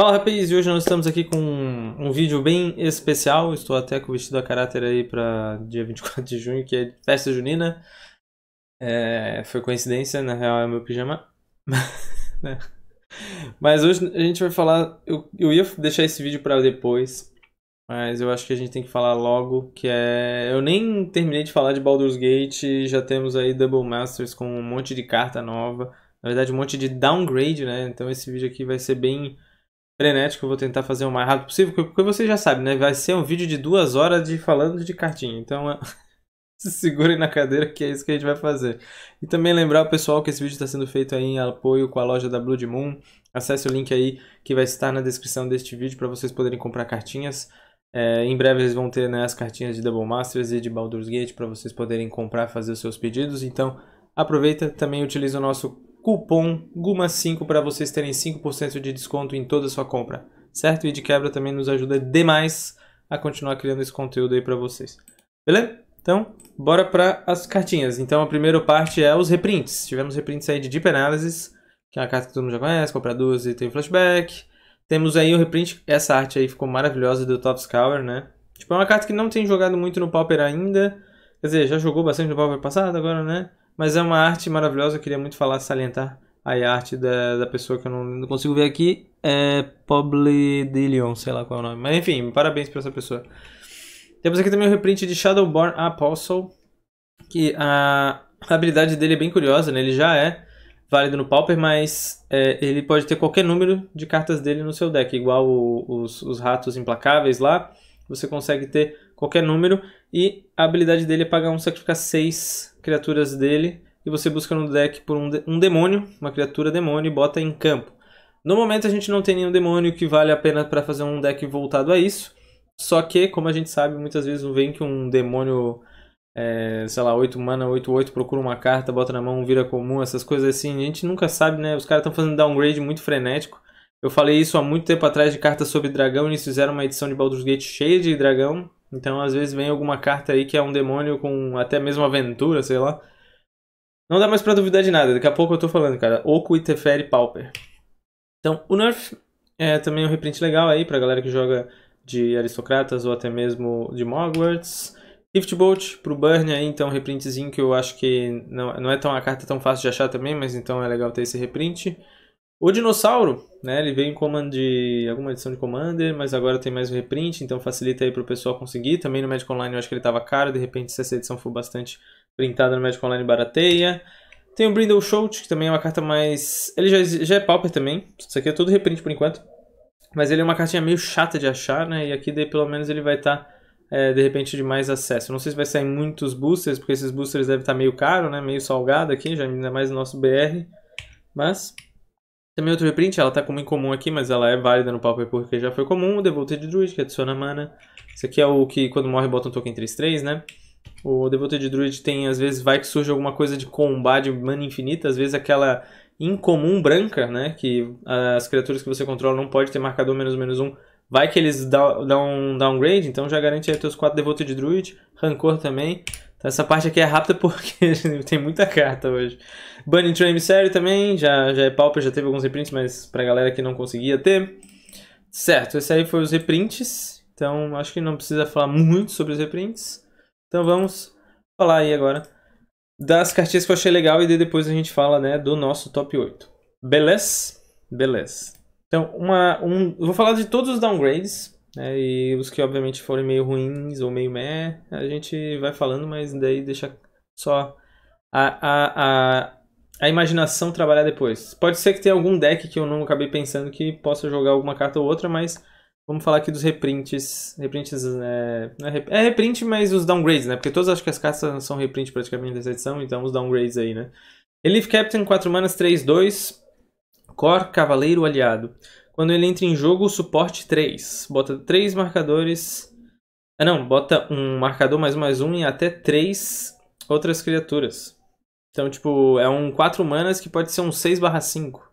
Fala rapaz, e hoje nós estamos aqui com um, vídeo bem especial, estou até com o vestido a caráter aí para dia 24 de junho, que é festa junina. É, foi coincidência, na real é meu pijama. Né? mas hoje a gente vai falar, eu, eu ia deixar esse vídeo para depois, mas eu acho que a gente tem que falar logo, que é... Eu nem terminei de falar de Baldur's Gate, já temos aí Double Masters com um monte de carta nova, na verdade um monte de downgrade, né? Então esse vídeo aqui vai ser bem frenético, eu vou tentar fazer o mais rápido possível, porque você já sabe, né? Vai ser um vídeo de duas horas de falando de cartinha. Então, é, se segurem na cadeira que é isso que a gente vai fazer. E também lembrar o pessoal que esse vídeo está sendo feito aí em apoio com a loja da Blood Moon. Acesse o link aí que vai estar na descrição deste vídeo para vocês poderem comprar cartinhas. É, em breve eles vão ter né, as cartinhas de Double Masters e de Baldur's Gate para vocês poderem comprar, fazer os seus pedidos. Então aproveita, também utiliza o nosso cupom GUMA5 para vocês terem 5% de desconto em toda a sua compra, certo? E de quebra também nos ajuda demais a continuar criando esse conteúdo aí para vocês. Beleza? Então, bora para as cartinhas. Então, a primeira parte é os reprints. Tivemos reprints aí de Deep Analysis, que é uma carta que todo mundo já conhece, compra duas e tem flashback. Temos aí o reprint, essa arte aí ficou maravilhosa do Top Scour, né? Tipo, é uma carta que não tem jogado muito no Pauper ainda. Quer dizer, já jogou bastante no Pauper passado, agora, né? Mas é uma arte maravilhosa, eu queria muito falar, salientar a arte da, da pessoa que eu não, não consigo ver aqui. É Poble de Leon, sei lá qual é o nome. Mas enfim, parabéns pra essa pessoa. Temos aqui também o um reprint de Shadowborn Apostle. Que a habilidade dele é bem curiosa, né? Ele já é válido no Pauper, mas é, ele pode ter qualquer número de cartas dele no seu deck. Igual o, os, os ratos implacáveis lá, você consegue ter qualquer número. E a habilidade dele é pagar um, sacrificar seis criaturas dele. E você busca no deck por um, de um demônio, uma criatura demônio, e bota em campo. No momento a gente não tem nenhum demônio que vale a pena para fazer um deck voltado a isso. Só que, como a gente sabe, muitas vezes vem que um demônio, é, sei lá, 8 mana, 8, 8, procura uma carta, bota na mão, vira comum, essas coisas assim. A gente nunca sabe, né? Os caras estão fazendo downgrade muito frenético. Eu falei isso há muito tempo atrás de cartas sobre dragão, eles fizeram uma edição de Baldur's Gate cheia de dragão, então, às vezes, vem alguma carta aí que é um demônio com até mesmo aventura, sei lá. Não dá mais pra duvidar de nada, daqui a pouco eu tô falando, cara. Oco e Teferi Pauper. Então, o Nerf é também um reprint legal aí pra galera que joga de Aristocratas ou até mesmo de Mogwarts. Gift Bolt pro Burn aí, então reprintzinho que eu acho que não, não é tão a carta é tão fácil de achar também, mas então é legal ter esse reprint. O dinossauro, né? Ele veio em comando de alguma edição de Commander, mas agora tem mais um reprint, então facilita aí pro pessoal conseguir. Também no Magic Online eu acho que ele tava caro, de repente se essa edição for bastante printada no Magic Online barateia. Tem o Brindle Shout, que também é uma carta mais... Ele já, já é Pauper também, isso aqui é tudo reprint por enquanto. Mas ele é uma cartinha meio chata de achar, né? E aqui daí, pelo menos ele vai estar, tá, é, de repente, de mais acesso. Não sei se vai sair muitos boosters, porque esses boosters devem estar tá meio caro, né? Meio salgado aqui, já ainda mais no nosso BR. Mas também outro reprint, ela tá como incomum aqui, mas ela é válida no pauper porque já foi comum. Devoted Druid, que adiciona mana. Isso aqui é o que quando morre bota um token 3-3, né? O Devoted Druid tem, às vezes, vai que surge alguma coisa de combate, de mana infinita. Às vezes aquela incomum branca, né? Que as criaturas que você controla não pode ter marcador menos menos um. Vai que eles dão um downgrade, então já garante aí os 4 Devoted Druid. Rancor também. Então essa parte aqui é rápida porque tem muita carta hoje. Bunny Train série também, já, já é pauper, já teve alguns reprints, mas pra galera que não conseguia ter. Certo, esse aí foi os reprints, então acho que não precisa falar muito sobre os reprints. Então vamos falar aí agora das cartinhas que eu achei legal e depois a gente fala né, do nosso top 8. Beleza? Beleza. Então, uma, um, vou falar de todos os downgrades, né? e os que obviamente forem meio ruins ou meio meh, a gente vai falando, mas daí deixa só a, a, a, a, imaginação trabalhar depois. Pode ser que tenha algum deck que eu não acabei pensando que possa jogar alguma carta ou outra, mas vamos falar aqui dos reprints. Reprints é, é, é, reprint, mas os downgrades, né? Porque todas acho que as cartas são reprint praticamente dessa edição, então os downgrades aí, né? elif Captain, 4 manas, 3, 2. Cor, Cavaleiro Aliado. Quando ele entra em jogo, suporte 3. Bota 3 marcadores. Ah, não, bota um marcador mais mais um e até 3 outras criaturas. Então, tipo, é um 4 manas que pode ser um 6/5.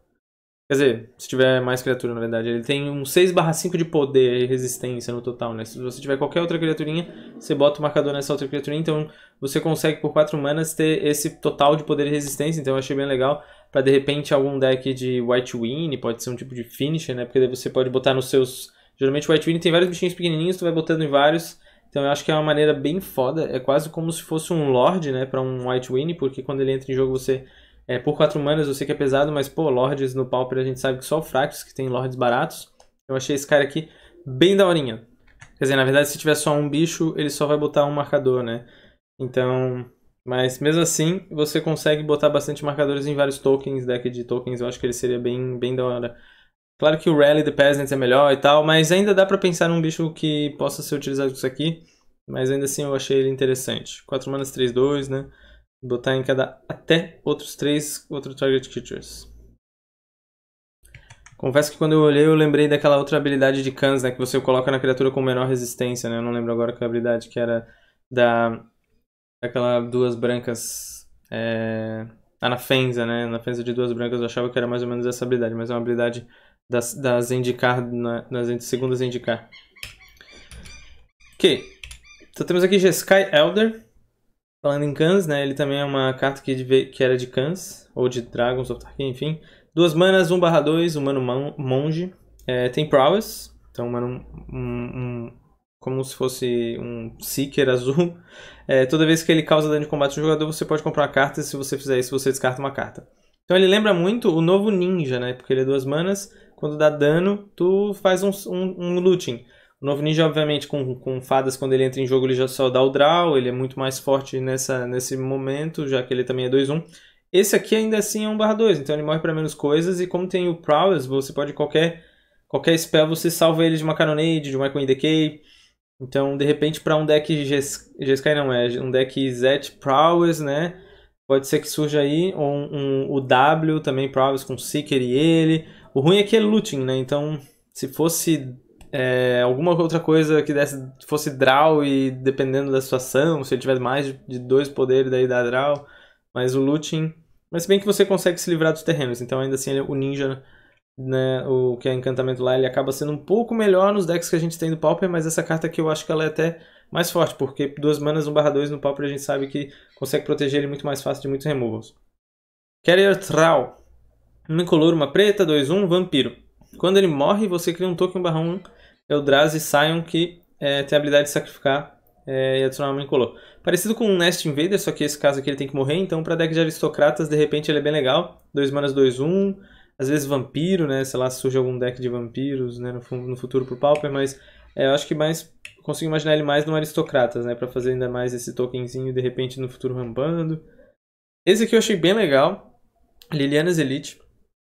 Quer dizer, se tiver mais criatura, na verdade. Ele tem um 6/5 de poder e resistência no total, né? Se você tiver qualquer outra criaturinha, você bota o marcador nessa outra criaturinha. Então, você consegue, por 4 manas, ter esse total de poder e resistência. Então, eu achei bem legal para de repente algum deck de White Win, pode ser um tipo de finisher, né? Porque daí você pode botar nos seus. Geralmente White Win tem vários bichinhos pequenininhos, tu vai botando em vários. Então eu acho que é uma maneira bem foda. É quase como se fosse um lord né? Pra um White Win, porque quando ele entra em jogo você. É, por 4 manas eu sei que é pesado, mas pô, Lords no Pauper a gente sabe que só o Fractus que tem Lords baratos. Eu achei esse cara aqui bem daorinha. Quer dizer, na verdade, se tiver só um bicho, ele só vai botar um marcador, né? Então, mas mesmo assim, você consegue botar bastante marcadores em vários tokens, deck de tokens, eu acho que ele seria bem, bem da hora. Claro que o Rally the Peasants é melhor e tal, mas ainda dá pra pensar num bicho que possa ser utilizado com isso aqui. Mas ainda assim eu achei ele interessante. 4 manas, 3, 2, né? Botar em cada até outros 3, outro target creatures. Confesso que quando eu olhei eu lembrei daquela outra habilidade de Kans, né? Que você coloca na criatura com menor resistência, né? Eu não lembro agora que é habilidade que era da aquela duas brancas. É, ah, Fenza, né? na Fenza de duas brancas eu achava que era mais ou menos essa habilidade, mas é uma habilidade das, das indicar, na, das segundas indicar. Ok. Então temos aqui sky Elder. Falando em cans né? Ele também é uma carta que, de, que era de cans ou de Dragons ou Tarkin, enfim. Duas manas, 1 barra 2, humano monge. É, tem Prowess, então um, um, um, como se fosse um Seeker azul. É, toda vez que ele causa dano de combate no jogador, você pode comprar uma carta. E se você fizer isso, você descarta uma carta. Então ele lembra muito o novo Ninja, né? Porque ele é duas manas. Quando dá dano, tu faz um, um, um looting. O novo ninja, obviamente, com, com fadas, quando ele entra em jogo, ele já só dá o draw, ele é muito mais forte nessa, nesse momento, já que ele também é 2-1. Esse aqui ainda assim é 1/2, então ele morre para menos coisas, e como tem o Prowess, você pode qualquer qualquer spell, você salva ele de uma Cannonade, de um Echo Decay, então, de repente, para um deck GS... não é, um deck Zet Prowess, né? Pode ser que surja aí um, um, o W também, Prowess com Seeker e ele. O ruim é que é looting, né? Então, se fosse é, alguma outra coisa que desse, fosse draw e dependendo da situação, se ele tiver mais de dois poderes, daí dá draw. Mas o looting... Mas bem que você consegue se livrar dos terrenos, então ainda assim ele, é o ninja né, o que é encantamento lá, ele acaba sendo um pouco melhor nos decks que a gente tem do Pauper, mas essa carta aqui eu acho que ela é até mais forte, porque duas manas 1/2 no Pauper a gente sabe que consegue proteger ele muito mais fácil de muitos removals. Carrier Thrall. Uma color, uma preta, 2-1, um, vampiro. Quando ele morre, você cria um token barra 1 Eldrazi Sion que é, tem a habilidade de sacrificar é, e adicionar uma incolor. Parecido com um Nest Invader, só que esse caso aqui ele tem que morrer, então para deck de aristocratas, de repente ele é bem legal. 2 manas, 2-1 às vezes vampiro, né? Sei lá, surge algum deck de vampiros, né? No, no futuro pro Pauper, mas é, eu acho que mais consigo imaginar ele mais no Aristocratas, né? Pra fazer ainda mais esse tokenzinho de repente no futuro rampando. Esse aqui eu achei bem legal. Lilianas Elite.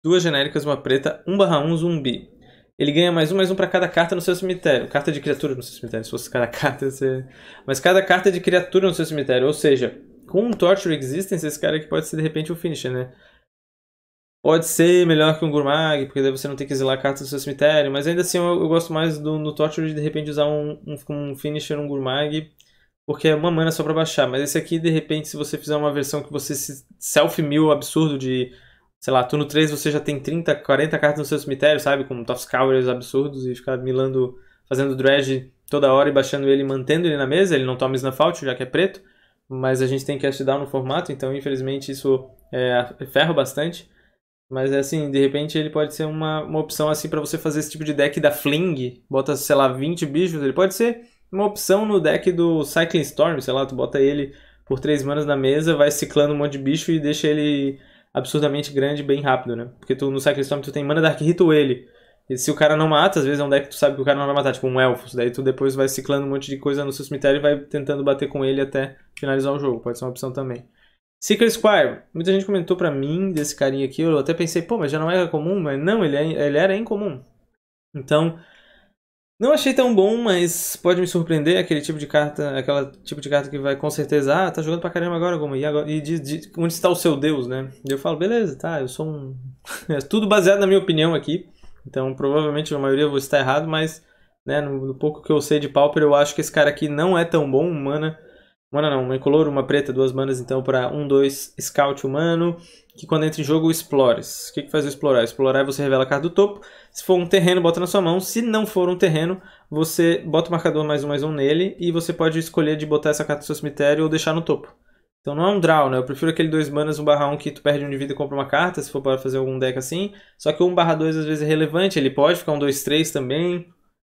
Duas genéricas, uma preta, 1/1 zumbi. Ele ganha mais um, mais um para cada carta no seu cemitério. Carta de criatura no seu cemitério, se fosse cada carta, você... Mas cada carta de criatura no seu cemitério. Ou seja, com um Torture Existence, esse cara aqui pode ser de repente o um finisher, né? Pode ser melhor que um Gurmag, porque daí você não tem que exilar cartas do seu cemitério, mas ainda assim eu, eu gosto mais do, no Torture de, de repente usar um, um, um Finisher, um Gurmag, porque é uma mana só para baixar. Mas esse aqui, de repente, se você fizer uma versão que você se self mil absurdo de, sei lá, turno 3 você já tem 30, 40 cartas no seu cemitério, sabe? Com Toffscourers absurdos e ficar milando, fazendo dredge toda hora e baixando ele e mantendo ele na mesa, ele não toma snuff já que é preto, mas a gente tem que down no formato, então infelizmente isso é, ferro bastante. Mas assim, de repente ele pode ser uma, uma opção assim para você fazer esse tipo de deck da Fling. Bota, sei lá, 20 bichos. Ele pode ser uma opção no deck do Cycling Storm, sei lá, tu bota ele por 3 manas na mesa, vai ciclando um monte de bicho e deixa ele absurdamente grande bem rápido, né? Porque tu no Cycling Storm tu tem mana Dark Ritual ele. E se o cara não mata, às vezes é um deck que tu sabe que o cara não vai matar, tipo um Elfos. Daí tu depois vai ciclando um monte de coisa no seu cemitério e vai tentando bater com ele até finalizar o jogo. Pode ser uma opção também. Secret Squire. Muita gente comentou pra mim desse carinha aqui. Eu até pensei, pô, mas já não era comum. Mas não, ele, é, ele era incomum. Então, não achei tão bom, mas pode me surpreender. Aquele tipo de carta, aquela tipo de carta que vai com certeza, ah, tá jogando pra caramba agora, Goma. E, agora, e de, de, onde está o seu Deus, né? E eu falo, beleza, tá, eu sou um... é tudo baseado na minha opinião aqui. Então, provavelmente, a maioria vou estar errado, mas... Né, no, no pouco que eu sei de Pauper, eu acho que esse cara aqui não é tão bom, mana Mana não, uma incolor, uma preta, duas manas então para um, dois scout humano, que quando entra em jogo explores. O que, que faz o explorar? Explorar você revela a carta do topo, se for um terreno bota na sua mão, se não for um terreno você bota o marcador mais um mais um nele e você pode escolher de botar essa carta no seu cemitério ou deixar no topo. Então não é um draw, né? Eu prefiro aquele dois manas 1 barra 1 que tu perde um de vida e compra uma carta, se for para fazer algum deck assim. Só que 1 barra 2 às vezes é relevante, ele pode ficar um dois três também,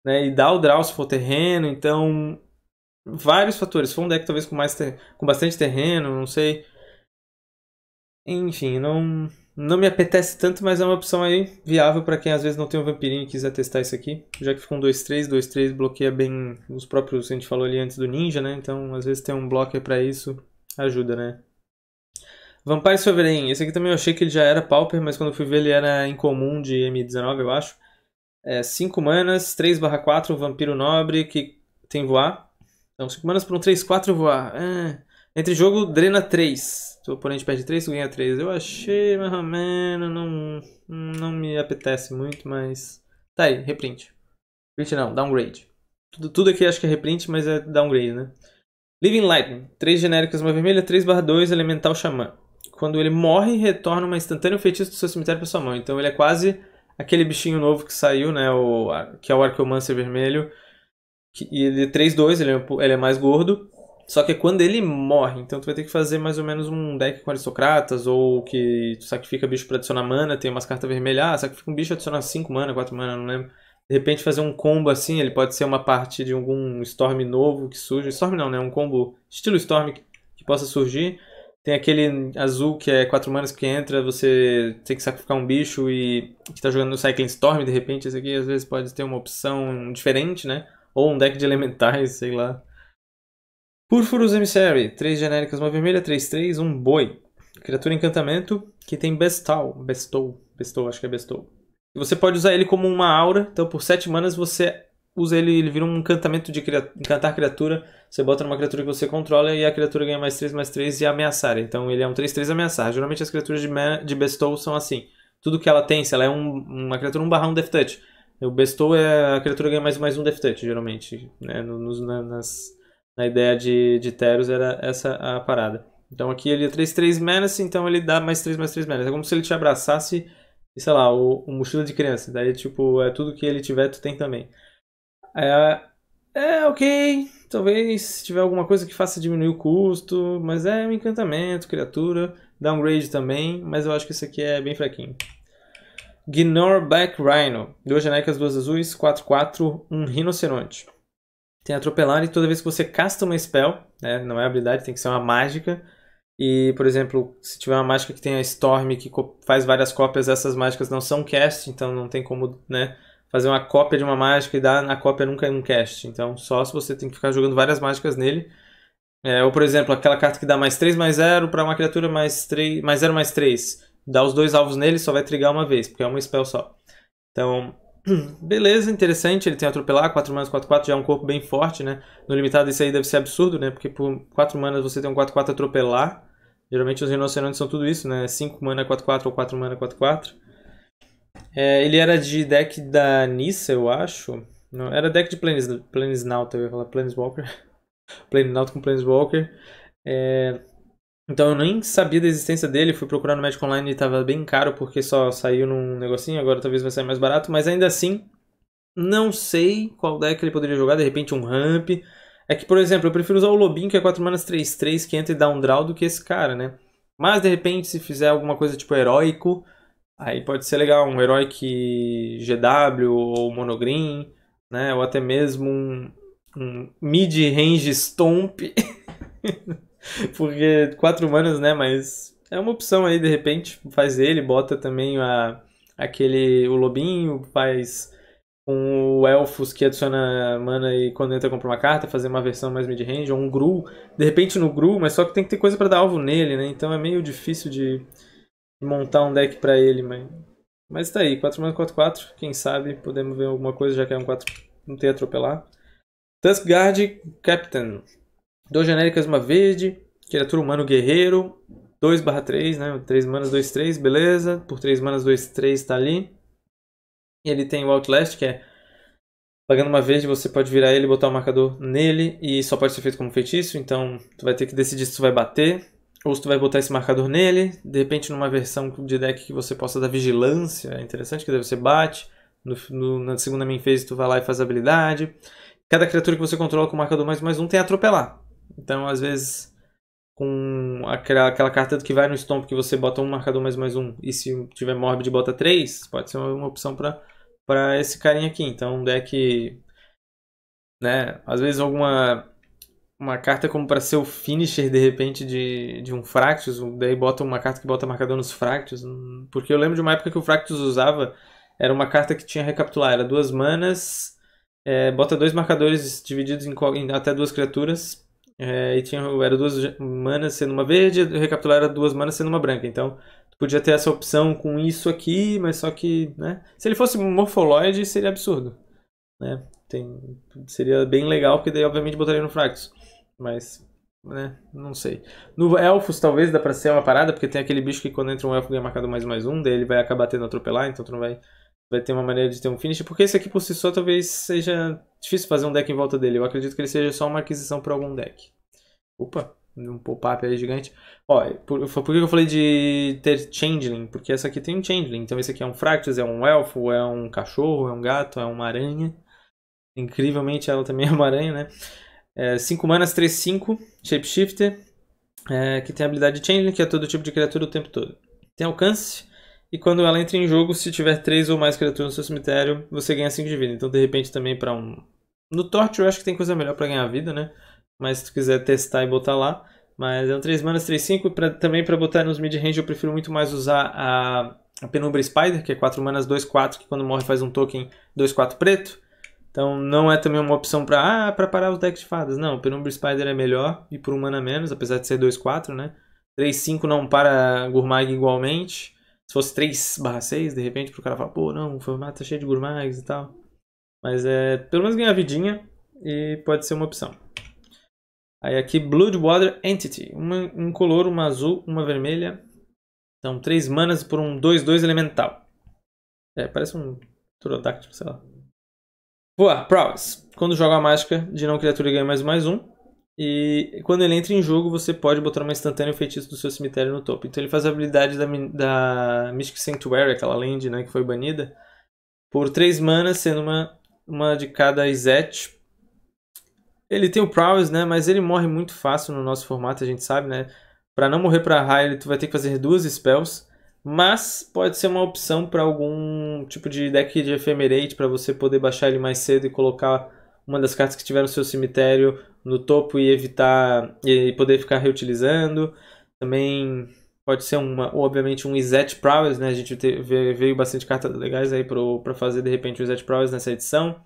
né? E dá o draw se for terreno, então vários fatores. Foi um deck talvez com, mais ter... com bastante terreno, não sei. Enfim, não, não me apetece tanto, mas é uma opção aí viável para quem às vezes não tem um vampirinho e quiser testar isso aqui. Já que ficou um 2-3, 2-3 bloqueia bem os próprios, a gente falou ali antes do ninja, né? Então às vezes tem um blocker para isso, ajuda, né? Vampire Sovereign, esse aqui também eu achei que ele já era Pauper, mas quando eu fui ver ele era incomum de M19, eu acho. É, 5 manas, 3 4, Vampiro Nobre, que tem voar. Então, 5 manas por um 3-4 voar. vou. Ah, entre jogo, drena 3. Se o oponente perde 3, tu ganha 3. Eu achei, mas menos, não, não me apetece muito, mas... Tá aí, reprint. Reprint não, downgrade. Tudo, tudo aqui acho que é reprint, mas é downgrade, né? Living Lightning. 3 genéricas, uma vermelha, 3 barra 2, elemental xamã. Quando ele morre, retorna uma instantânea feitiço do seu cemitério pra sua mão. Então ele é quase aquele bichinho novo que saiu, né? O, que é o Arqueomancer vermelho. Que ele é 3-2, ele, é, ele é mais gordo. Só que é quando ele morre, então tu vai ter que fazer mais ou menos um deck com aristocratas, ou que tu sacrifica bicho pra adicionar mana, tem umas cartas vermelhas, ah, sacrifica um bicho adicionar 5 mana, 4 mana, não lembro. De repente fazer um combo assim, ele pode ser uma parte de algum Storm novo que surge. Storm não, né? Um combo estilo Storm que, que possa surgir. Tem aquele azul que é 4 manas que entra, você tem que sacrificar um bicho e que tá jogando no Cycling Storm, de repente esse aqui às vezes pode ter uma opção diferente, né? Ou um deck de elementais, sei lá. Purfurus Emissary, 3 genéricas, uma vermelha, 3-3, um boi. Criatura encantamento que tem Bestal. Bestou. Bestou, acho que é Bestou. Você pode usar ele como uma aura, então por 7 manas você usa ele, ele vira um encantamento de criatura, encantar criatura. Você bota numa criatura que você controla e a criatura ganha mais 3, mais 3 e ameaçar. Então ele é um 3, 3 ameaçar. Geralmente as criaturas de, de Bestow são assim. Tudo que ela tem, se ela é um, uma criatura 1 barra 1 Death Touch, o Bestow é a criatura ganha mais mais um Death Touch, geralmente. Né? na, nas, na ideia de, de Teros era essa a parada. Então aqui ele é 3-3 menace, então ele dá mais 3, mais 3 menace. É como se ele te abraçasse, e, sei lá, o, o, mochila de criança. Daí, tipo, é tudo que ele tiver, tu tem também. É, é ok, talvez se tiver alguma coisa que faça diminuir o custo, mas é um encantamento, criatura. Downgrade também, mas eu acho que isso aqui é bem fraquinho. Gnor Black Rhino. Duas genéricas, duas azuis, 4-4, um rinoceronte. Tem atropelar e toda vez que você casta uma spell, né, não é habilidade, tem que ser uma mágica. E, por exemplo, se tiver uma mágica que tem a Storm, que faz várias cópias, essas mágicas não são cast, então não tem como né, fazer uma cópia de uma mágica e dar na cópia nunca um cast. Então, só se você tem que ficar jogando várias mágicas nele. É, ou, por exemplo, aquela carta que dá mais 3, mais 0 para uma criatura mais mais 0, mais 3 dá os dois alvos nele só vai trigar uma vez, porque é uma spell só. Então, beleza, interessante. Ele tem atropelar, 4 manas, 4, 4, já é um corpo bem forte, né? No limitado isso aí deve ser absurdo, né? Porque por 4 manas você tem um 4, 4 atropelar. Geralmente os rinocerontes são tudo isso, né? 5 mana, 4, 4 ou 4 mana, 4, 4. É, ele era de deck da Nissa, eu acho. Não, era deck de Planes, Planesnauta, eu ia falar Planeswalker. Planesnauta com Planeswalker. É, então eu nem sabia da existência dele, fui procurar no médico online e tava bem caro porque só saiu num negocinho, agora talvez vai sair mais barato, mas ainda assim não sei qual deck ele poderia jogar, de repente um ramp. É que, por exemplo, eu prefiro usar o Lobinho, que é 4 manas 3, 3, que entra e dá um draw do que esse cara, né? Mas de repente, se fizer alguma coisa tipo heróico, aí pode ser legal, um herói que GW ou monogreen, né? Ou até mesmo um, um mid-range stomp. Porque quatro manas, né? Mas é uma opção aí, de repente. Faz ele, bota também a, aquele. O lobinho, faz com o Elfos que adiciona mana e quando entra compra uma carta, fazer uma versão mais mid-range, ou um Gru, de repente no Gru, mas só que tem que ter coisa para dar alvo nele, né? Então é meio difícil de montar um deck para ele, mas... Mas tá aí, 4 mana 4 4, quem sabe podemos ver alguma coisa, já que é um 4, não tem atropelar. Tusk Guard Captain dois genéricas, uma verde. Criatura humano guerreiro. 2 barra 3, né? 3 manas, 2, 3, beleza. Por 3 manas, 2, 3 tá ali. E ele tem o Outlast, que é Pagando uma verde, você pode virar ele, botar o um marcador nele e só pode ser feito como feitiço, então tu vai ter que decidir se tu vai bater ou se tu vai botar esse marcador nele. De repente, numa versão de deck que você possa dar vigilância, é interessante, que deve você bate. No, no, na segunda main phase, tu vai lá e faz a habilidade. Cada criatura que você controla com o marcador mais mais um tem atropelar. Então, às vezes, com aquela, aquela cartada que vai no stomp que você bota um marcador mais mais um, e se tiver mórbido, bota três, pode ser uma opção para esse carinha aqui. Então, um deck. Né, às vezes, alguma uma carta como para ser o finisher de repente de, de um Fractus, daí bota uma carta que bota marcador nos Fractus, hum, porque eu lembro de uma época que o Fractus usava, era uma carta que tinha recapitular, era duas manas, é, bota dois marcadores divididos em, em, até duas criaturas, é, e tinha, era duas manas sendo uma verde, recapitular era duas manas sendo uma branca. Então, tu podia ter essa opção com isso aqui, mas só que, né? Se ele fosse morfoloide, seria absurdo. Né? Tem, seria bem legal, porque daí, obviamente, botaria no Fractus. Mas, né? Não sei. No Elfos, talvez, dá pra ser uma parada, porque tem aquele bicho que quando entra um Elfo ganha marcado mais mais um, daí ele vai acabar tendo atropelar, então tu não vai vai ter uma maneira de ter um finish, porque esse aqui por si só talvez seja difícil fazer um deck em volta dele. Eu acredito que ele seja só uma aquisição para algum deck. Opa, um pop-up aí gigante. Ó, por, por, que eu falei de ter Changeling? Porque essa aqui tem um Changeling, então esse aqui é um Fractus, é um Elfo, é um cachorro, é um gato, é uma aranha. Incrivelmente ela também é uma aranha, né? 5 é, manas, 3, 5, Shapeshifter, é, que tem a habilidade Changeling, que é todo tipo de criatura o tempo todo. Tem alcance, e quando ela entra em jogo, se tiver três ou mais criaturas no seu cemitério, você ganha 5 de vida. Então, de repente, também para um. No Torture, eu acho que tem coisa melhor para ganhar vida, né? Mas se tu quiser testar e botar lá. Mas é um 3 manas, 3, 5. Pra, também para botar nos mid-range, eu prefiro muito mais usar a, a Penumbra Spider, que é 4 manas, 2, 4, que quando morre faz um token 2, 4 preto. Então não é também uma opção para ah, para parar os decks de fadas. Não, Penumbra Spider é melhor e por um mana menos, apesar de ser 2-4, né? 3-5 não para Gourmag igualmente. Se fosse 3 barra 6, de repente, pro cara falar, pô, não, o formato tá cheio de gourmets e tal. Mas é, pelo menos ganhar vidinha e pode ser uma opção. Aí aqui, Bloodwater Entity. Uma, um color, uma azul, uma vermelha. então, 3 manas por um 2-2 elemental. É, parece um pterodáctilo, sei lá. Voar, Prowess. Quando joga a mágica de não criatura e ganha mais mais um. E quando ele entra em jogo, você pode botar uma instantânea feitiço do seu cemitério no topo. Então ele faz a habilidade da, da Mystic Sanctuary, aquela land né, que foi banida, por 3 manas, sendo uma, uma de cada Izete. Ele tem o Prowess, né, mas ele morre muito fácil no nosso formato, a gente sabe, né? Para não morrer para raio, tu vai ter que fazer duas spells, mas pode ser uma opção para algum tipo de deck de Ephemerate para você poder baixar ele mais cedo e colocar uma das cartas que tiver no seu cemitério no topo e evitar e poder ficar reutilizando. Também pode ser uma, obviamente um Izet Prowess, né? A gente veio bastante cartas legais aí para fazer de repente o um Izet Prowess nessa edição.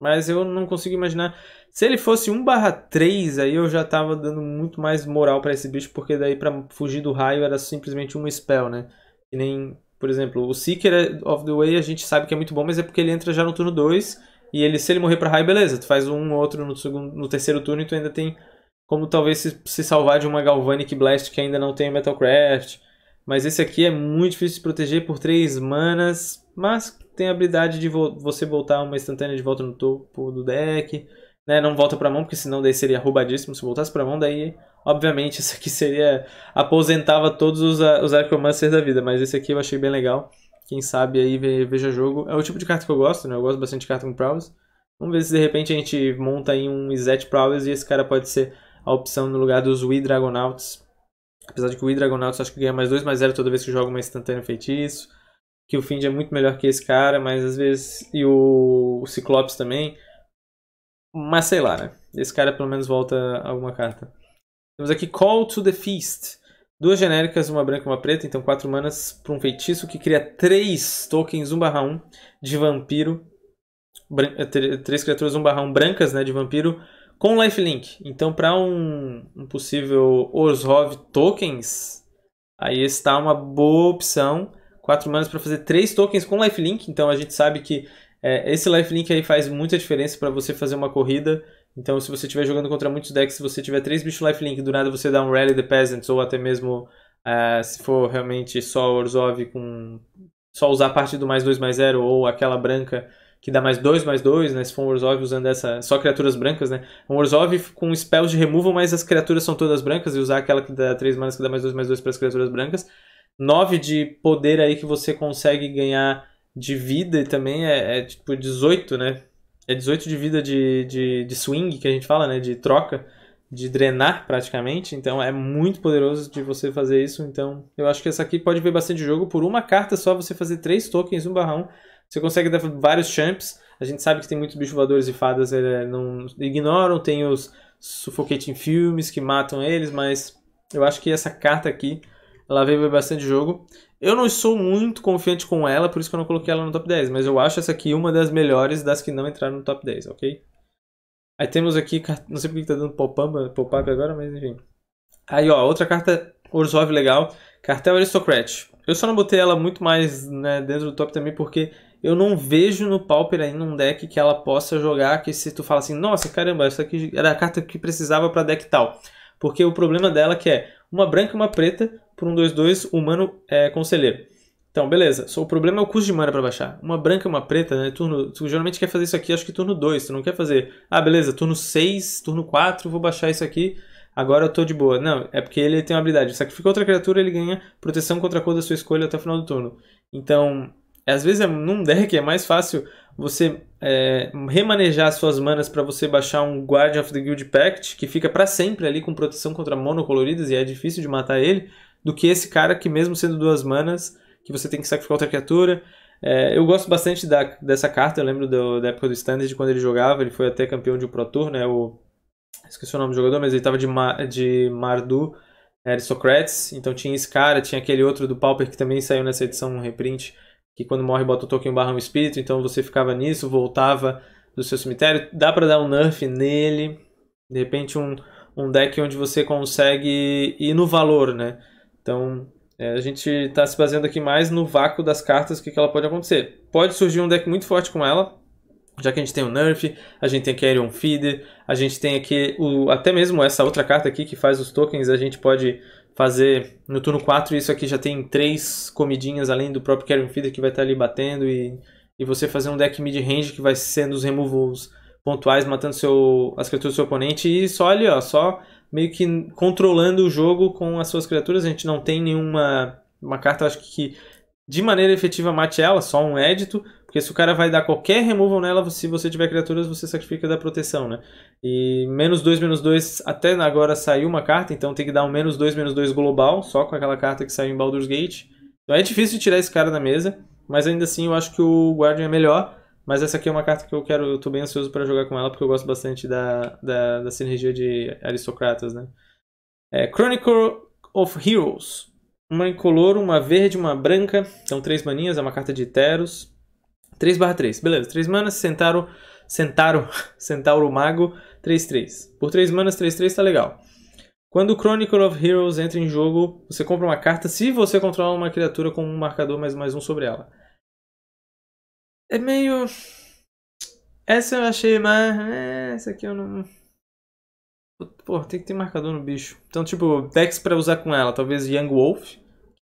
Mas eu não consigo imaginar. Se ele fosse 1/3, aí eu já tava dando muito mais moral para esse bicho, porque daí para fugir do raio era simplesmente um spell, né? Que nem, por exemplo, o Seeker é of the Way a gente sabe que é muito bom, mas é porque ele entra já no turno 2 e ele, se ele morrer pra raio, beleza, tu faz um outro no, segundo, no terceiro turno e tu ainda tem como talvez se, se salvar de uma Galvanic Blast que ainda não tem Metalcraft. Mas esse aqui é muito difícil de proteger por 3 manas, mas tem a habilidade de vo você voltar uma instantânea de volta no topo do deck. Né? Não volta pra mão, porque senão daí seria roubadíssimo. Se voltasse pra mão, daí, obviamente, esse aqui seria... Aposentava todos os, os Arcomancers da vida, mas esse aqui eu achei bem legal. Quem sabe aí veja jogo. É o tipo de carta que eu gosto, né? Eu gosto bastante de carta com Prowess. Vamos ver se de repente a gente monta aí um Izet Prowess e esse cara pode ser a opção no lugar dos Wii Dragonauts. Apesar de que o Wii Dragonauts acho que ganha mais 2 mais 0 toda vez que joga uma instantânea feitiço. Que o Find é muito melhor que esse cara, mas às vezes. E o, o Ciclopes também. Mas sei lá, né? Esse cara pelo menos volta alguma carta. Temos aqui Call to the Feast. Duas genéricas, uma branca e uma preta, então quatro manas para um feitiço que cria três tokens 1/1 de vampiro. Eh, três criaturas 1/1 brancas né, de vampiro com lifelink. Então, para um, um, possível Orzhov tokens, aí está uma boa opção. Quatro manas para fazer três tokens com lifelink. Então, a gente sabe que é, esse lifelink aí faz muita diferença para você fazer uma corrida então, se você estiver jogando contra muitos decks, se você tiver três bichos lifelink, do nada você dá um Rally the Peasants, ou até mesmo uh, se for realmente só Orzhov com. só usar a parte do mais 2 mais 0, ou aquela branca que dá mais 2 mais 2, né? Se for um Orzhov usando essa. só criaturas brancas, né? Um Orzhov com spells de removal, mas as criaturas são todas brancas, e usar aquela que dá 3 manas que dá mais 2 mais 2 para as criaturas brancas. 9 de poder aí que você consegue ganhar de vida também é, é tipo 18, né? é 18 de vida de, de, de swing, que a gente fala, né? De troca, de drenar praticamente. Então é muito poderoso de você fazer isso. Então eu acho que essa aqui pode ver bastante jogo. Por uma carta só, você fazer três tokens, um barrão. Você consegue dar vários champs. A gente sabe que tem muitos bichos voadores e fadas, é, não ignoram. Tem os Suffocating Filmes que matam eles, mas eu acho que essa carta aqui, ela veio ver bastante jogo. Eu não sou muito confiante com ela, por isso que eu não coloquei ela no top 10, mas eu acho essa aqui uma das melhores das que não entraram no top 10, ok? Aí temos aqui, não sei porque tá dando pop-up agora, mas enfim. Aí, ó, outra carta Orzhov legal, Cartel Aristocrat. Eu só não botei ela muito mais né, dentro do top também, porque eu não vejo no Pauper ainda um deck que ela possa jogar, que se tu fala assim, nossa, caramba, essa aqui era a carta que precisava para deck tal. Porque o problema dela que é, uma branca e uma preta por um 2-2 humano é, conselheiro. Então, beleza. Só o problema é o custo de mana para baixar. Uma branca e uma preta, né? Turno, tu geralmente quer fazer isso aqui, acho que turno 2. Tu não quer fazer, ah, beleza, turno 6, turno 4, vou baixar isso aqui, agora eu tô de boa. Não, é porque ele tem uma habilidade. Sacrifica outra criatura, ele ganha proteção contra a cor da sua escolha até o final do turno. Então, às vezes é num deck é mais fácil você é, remanejar suas manas para você baixar um Guardian of the Guild Pact, que fica para sempre ali com proteção contra monocoloridas e é difícil de matar ele, do que esse cara que, mesmo sendo duas manas, que você tem que sacrificar outra criatura. É, eu gosto bastante da, dessa carta, eu lembro do, da época do Standard, quando ele jogava, ele foi até campeão de um Pro Tour, né, o, esqueci o nome do jogador, mas ele estava de, Ma, de Mardu, Aristocrats, é, então tinha esse cara, tinha aquele outro do Pauper que também saiu nessa edição, um reprint, que quando morre bota o token barra um espírito, então você ficava nisso, voltava do seu cemitério. Dá para dar um nerf nele, de repente um, um deck onde você consegue ir no valor, né? Então é, a gente está se baseando aqui mais no vácuo das cartas, o que, que ela pode acontecer. Pode surgir um deck muito forte com ela, já que a gente tem o Nerf, a gente tem aqui iron Feeder, a gente tem aqui o, até mesmo essa outra carta aqui que faz os tokens, a gente pode fazer no turno 4. Isso aqui já tem três comidinhas além do próprio Karen Feeder que vai estar tá ali batendo. E, e você fazer um deck mid-range que vai sendo os removals pontuais, matando seu, as criaturas do seu oponente. E só ali, ó, só meio que controlando o jogo com as suas criaturas. A gente não tem nenhuma uma carta, acho que de maneira efetiva mate ela, só um édito. Porque se o cara vai dar qualquer removal nela, se você tiver criaturas, você sacrifica da proteção, né? E menos 2, menos 2, até agora saiu uma carta, então tem que dar um menos 2, menos 2 global, só com aquela carta que saiu em Baldur's Gate. Então é difícil tirar esse cara da mesa, mas ainda assim eu acho que o Guardian é melhor. Mas essa aqui é uma carta que eu quero, eu tô bem ansioso para jogar com ela, porque eu gosto bastante da, da, da sinergia de aristocratas, né? É, Chronicle of Heroes. Uma incolor, uma verde, uma branca. São então três maninhas, é uma carta de Teros. 3 barra 3, beleza, 3 manas, sentaram, sentaram, Centauro Mago, 3, 3. Por 3 manas, 3, 3 tá legal. Quando o Chronicle of Heroes entra em jogo, você compra uma carta se você controla uma criatura com um marcador mais mais um sobre ela. É meio... Essa eu achei mais... É, essa aqui eu não... Pô, tem que ter marcador no bicho. Então, tipo, decks pra usar com ela. Talvez Young Wolf,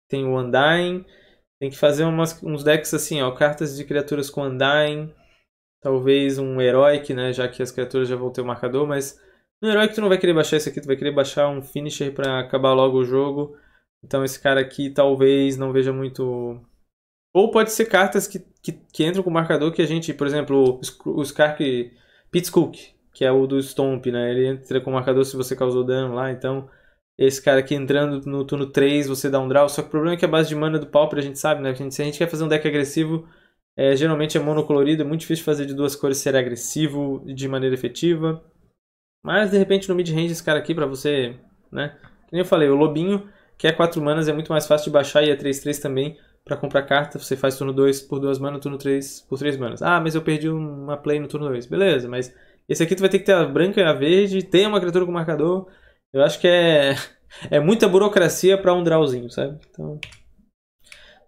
tem o Undying... Tem que fazer umas, uns decks assim, ó. Cartas de criaturas com Undying. Talvez um Heroic, né? Já que as criaturas já vão ter o marcador, mas... No Heroic tu não vai querer baixar esse aqui, tu vai querer baixar um Finisher pra acabar logo o jogo. Então esse cara aqui talvez não veja muito... Ou pode ser cartas que, que, que entram com o marcador que a gente... Por exemplo, o Skark Pitscook, que é o do Stomp, né? Ele entra com o marcador se você causou dano lá, então esse cara aqui entrando no turno 3, você dá um draw. Só que o problema é que a base de mana do Pauper, a gente sabe, né? A gente, se a gente quer fazer um deck agressivo, é, geralmente é monocolorido, é muito difícil fazer de duas cores ser agressivo de maneira efetiva. Mas, de repente, no mid-range, esse cara aqui, pra você, né? Como eu falei, o Lobinho, que é 4 manas, é muito mais fácil de baixar e é 3-3 também para comprar carta. Você faz turno 2 por 2 manas, turno 3 por 3 manas. Ah, mas eu perdi uma play no turno 2. Beleza, mas esse aqui tu vai ter que ter a branca e a verde, tem uma criatura com marcador... Eu acho que é, é muita burocracia para um drawzinho, sabe? Então,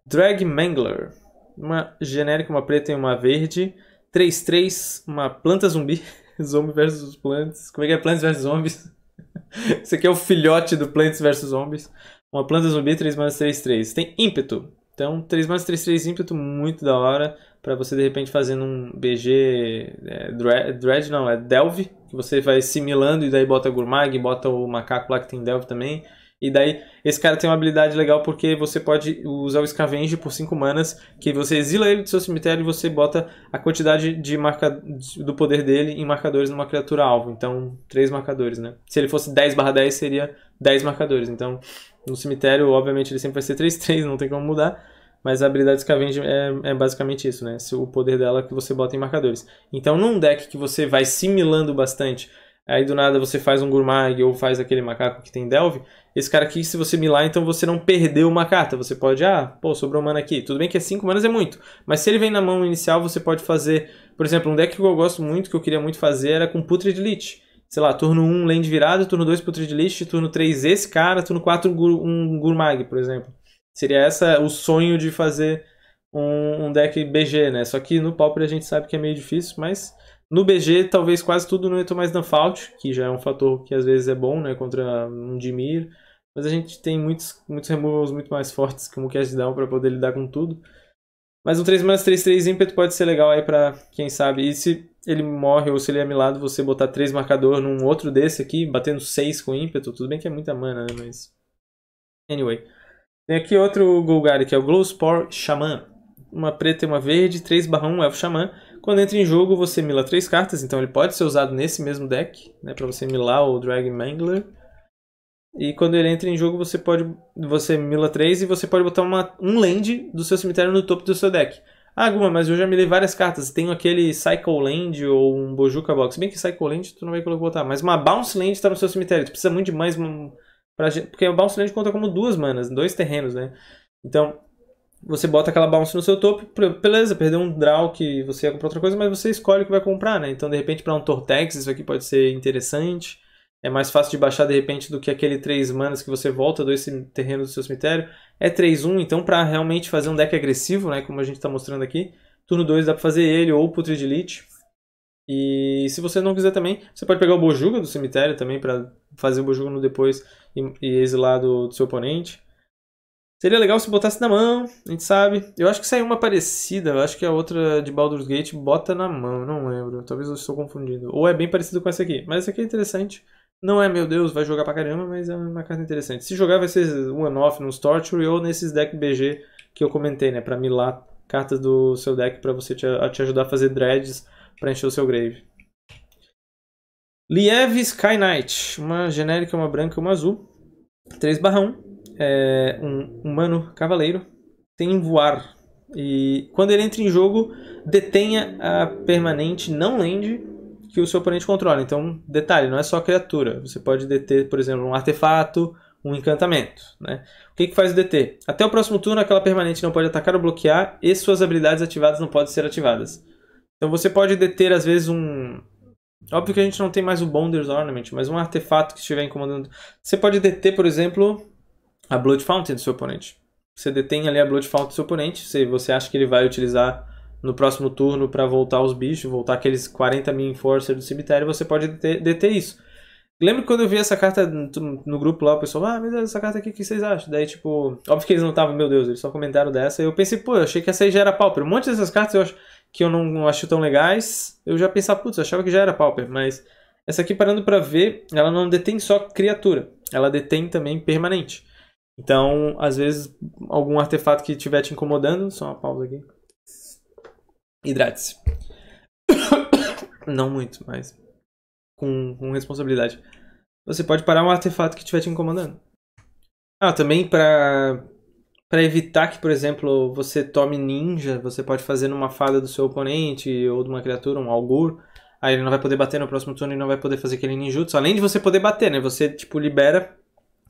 Drag Mangler. Uma genérica, uma preta e uma verde. 3-3, uma planta zumbi. Zombie versus Plants. Como é que é? Plants versus Zombies. Esse aqui é o filhote do Plants versus Zombies. Uma planta zumbi, 3 manas, 3, 3. Tem ímpeto. Então, 3 manas, 3, 3 ímpeto, muito da hora. Pra você, de repente, fazendo um BG... É, dread, dread, não, é Delve que você vai simulando e daí bota Gurmag, bota o macaco lá que tem Delve também. E daí, esse cara tem uma habilidade legal porque você pode usar o Scavenge por 5 manas, que você exila ele do seu cemitério e você bota a quantidade de marca... do poder dele em marcadores numa criatura alvo. Então, 3 marcadores, né? Se ele fosse 10 barra 10, seria 10 marcadores. Então, no cemitério, obviamente, ele sempre vai ser 3-3, não tem como mudar. Mas a habilidade Scavenge é, é basicamente isso, né? O poder dela é que você bota em marcadores. Então, num deck que você vai similando bastante, aí do nada você faz um Gurmag ou faz aquele macaco que tem Delve, esse cara aqui, se você milar, então você não perdeu uma carta. Você pode, ah, pô, sobrou mana aqui. Tudo bem que é 5 manas é muito, mas se ele vem na mão inicial, você pode fazer... Por exemplo, um deck que eu gosto muito, que eu queria muito fazer, era com Putrid Lich sei lá, turno 1 land virado, turno 2 putrid list, turno 3 esse cara, turno 4 um, um Gurmag, por exemplo. Seria essa o sonho de fazer um, um deck BG, né? Só que no Pauper a gente sabe que é meio difícil, mas no BG talvez quase tudo não entra mais fault que já é um fator que às vezes é bom, né? Contra um Dimir. Mas a gente tem muitos, muitos removals muito mais fortes como Cast Down para poder lidar com tudo. Mas um 3 mais 3, 3 ímpeto pode ser legal aí para quem sabe. E se ele morre ou se ele é milado, você botar 3 marcador num outro desse aqui, batendo 6 com ímpeto, tudo bem que é muita mana, né? Mas. Anyway. Tem aqui outro Golgari, que é o Spore Xamã. Uma preta e uma verde, 3 barra 1, Elfo Xamã. Quando entra em jogo, você mila 3 cartas, então ele pode ser usado nesse mesmo deck, né, para você milar o Dragon Mangler. E quando ele entra em jogo, você pode você mila 3 e você pode botar uma, um land do seu cemitério no topo do seu deck. Ah, Guma, mas eu já milei várias cartas. Tenho aquele Cycle Land ou um Bojuka Box. Bem que Cycle Land tu não vai colocar botar, mas uma Bounce Land está no seu cemitério. Tu precisa muito de mais um, Pra, porque o bounce land conta como duas manas, dois terrenos, né? Então, você bota aquela bounce no seu topo, beleza, perdeu um draw que você ia comprar outra coisa, mas você escolhe o que vai comprar, né? Então, de repente, para um Tortex, isso aqui pode ser interessante. É mais fácil de baixar, de repente, do que aquele 3 manas que você volta do esse terreno do seu cemitério. É 3-1, então, para realmente fazer um deck agressivo, né? Como a gente está mostrando aqui, turno 2 dá para fazer ele ou Putrid Elite. E se você não quiser também, você pode pegar o Bojuga do cemitério também para fazer o Bojuga no depois e, e exilar do, seu oponente. Seria legal se botasse na mão, a gente sabe. Eu acho que saiu uma parecida, eu acho que a outra de Baldur's Gate bota na mão, não lembro. Talvez eu estou confundindo. Ou é bem parecido com essa aqui. Mas essa aqui é interessante. Não é, meu Deus, vai jogar pra caramba, mas é uma carta interessante. Se jogar vai ser one-off nos Torture ou nesses deck BG que eu comentei, né? Pra milar cartas do seu deck pra você te, te ajudar a fazer dreads pra encher o seu grave. Liev Sky Knight, uma genérica, uma branca e uma azul. 3 barrão, é um humano cavaleiro, tem voar. E quando ele entra em jogo, detenha a permanente não lende que o seu oponente controla. Então, detalhe, não é só criatura. Você pode deter, por exemplo, um artefato, um encantamento. Né? O que, que faz o DT? Até o próximo turno, aquela permanente não pode atacar ou bloquear e suas habilidades ativadas não podem ser ativadas. Então você pode deter, às vezes, um, Óbvio que a gente não tem mais o Bonders Ornament, mas um artefato que estiver incomodando. Você pode deter, por exemplo, a Blood Fountain do seu oponente. Você detém ali a Blood Fountain do seu oponente, se você acha que ele vai utilizar no próximo turno para voltar os bichos, voltar aqueles 40 mil Enforcer do cemitério, você pode deter, deter isso. Lembro que quando eu vi essa carta no, grupo lá, o pessoal, ah, meu Deus, essa carta aqui, o que vocês acham? Daí, tipo, óbvio que eles não estavam, meu Deus, eles só comentaram dessa. E eu pensei, pô, eu achei que essa aí já era pauper. Um monte dessas cartas eu acho que eu não acho tão legais, eu já pensava, putz, achava que já era Pauper, mas essa aqui parando para ver, ela não detém só criatura, ela detém também permanente. Então, às vezes, algum artefato que estiver te incomodando, só uma pausa aqui. Hidrate-se. Não muito, mas com, com, responsabilidade. Você pode parar um artefato que estiver te incomodando. Ah, também para para evitar que, por exemplo, você tome ninja, você pode fazer numa fada do seu oponente ou de uma criatura, um algur. Aí ele não vai poder bater no próximo turno e não vai poder fazer aquele ninjutsu. Além de você poder bater, né? Você, tipo, libera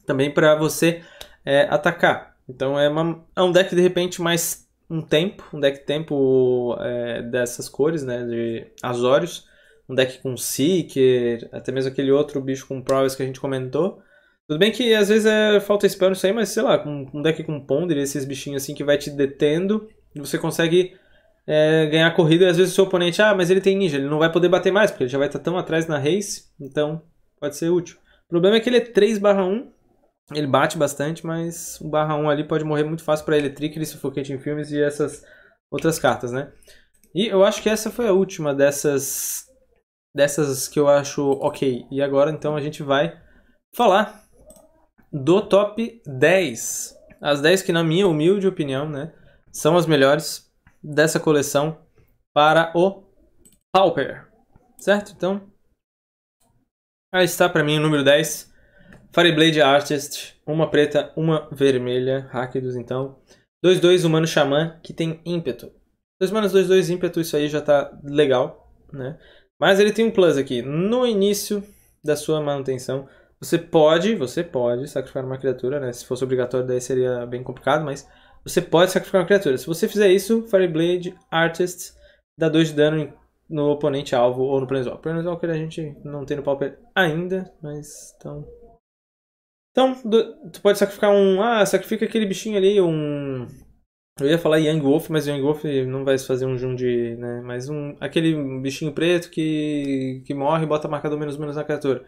também para você é, atacar. Então é, uma, é um deck, de repente, mais um tempo. Um deck tempo é, dessas cores, né? De Azorius. Um deck com Seeker, até mesmo aquele outro bicho com Prowess que a gente comentou. Tudo bem que às vezes é falta spell nisso aí, mas sei lá, com um deck com ponder, esses bichinhos assim que vai te detendo, você consegue é, ganhar corrida e às vezes o seu oponente, ah, mas ele tem ninja, ele não vai poder bater mais, porque ele já vai estar tá tão atrás na race, então pode ser útil. O problema é que ele é 3 1, ele bate bastante, mas o barra 1 ali pode morrer muito fácil para Electric, Suffocate em Filmes e essas outras cartas, né? E eu acho que essa foi a última dessas, dessas que eu acho ok. E agora então a gente vai falar do top 10. As 10 que, na minha humilde opinião, né, são as melhores dessa coleção para o Pauper. Certo? Então, aí está para mim o número 10. Fireblade Artist, uma preta, uma vermelha, Hackdos então. 2-2 Humano Xamã, que tem ímpeto. 2 manos, 2-2 ímpeto, isso aí já tá legal, né? Mas ele tem um plus aqui. No início da sua manutenção, você pode, você pode sacrificar uma criatura, né? Se fosse obrigatório, daí seria bem complicado, mas você pode sacrificar uma criatura. Se você fizer isso, Fireblade Artist dá 2 de dano no oponente alvo ou no Planeswalker. Planeswalker a gente não tem no pauper ainda, mas então... Então, do, tu pode sacrificar um... Ah, sacrifica aquele bichinho ali, um... Eu ia falar Young Wolf, mas Young Wolf não vai fazer um Jun de. Né? Mas um, aquele bichinho preto que, que morre e bota marcador menos menos na criatura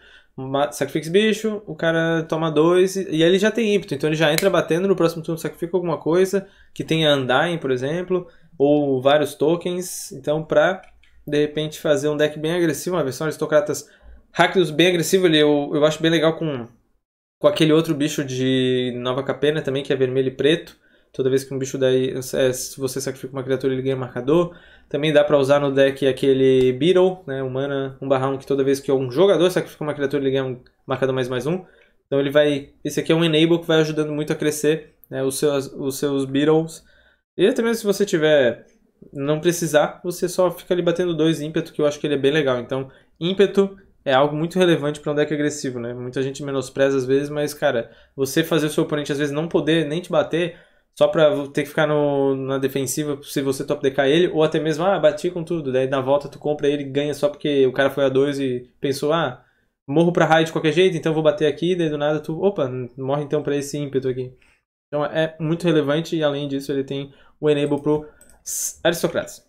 sacrifica esse bicho, o cara toma dois e, e ele já tem ímpeto, então ele já entra batendo, no próximo turno sacrifica alguma coisa que tenha Undying, por exemplo, ou vários tokens, então pra de repente fazer um deck bem agressivo, uma versão aristocratas Rakdos bem agressivo, ele, eu, eu acho bem legal com, com aquele outro bicho de Nova Capena também, que é vermelho e preto, Toda vez que um bicho daí, é, se você sacrifica uma criatura, ele ganha um marcador. Também dá para usar no deck aquele Beetle, né, humana 1/1, que toda vez que um jogador sacrifica uma criatura, ele ganha um marcador mais mais um. Então ele vai, esse aqui é um enable que vai ajudando muito a crescer, né, os seus os seus Beetles. E também se você tiver não precisar, você só fica ali batendo dois ímpeto, que eu acho que ele é bem legal. Então, ímpeto é algo muito relevante para um deck agressivo, né? Muita gente menospreza às vezes, mas, cara, você fazer o seu oponente às vezes não poder nem te bater só pra ter que ficar no, na defensiva se você top ele, ou até mesmo, ah, bati com tudo, daí na volta tu compra ele e ganha só porque o cara foi a 2 e pensou, ah, morro pra raio de qualquer jeito, então vou bater aqui, daí do nada tu, opa, morre então pra esse ímpeto aqui. Então é muito relevante e além disso ele tem o enable pro aristocratas.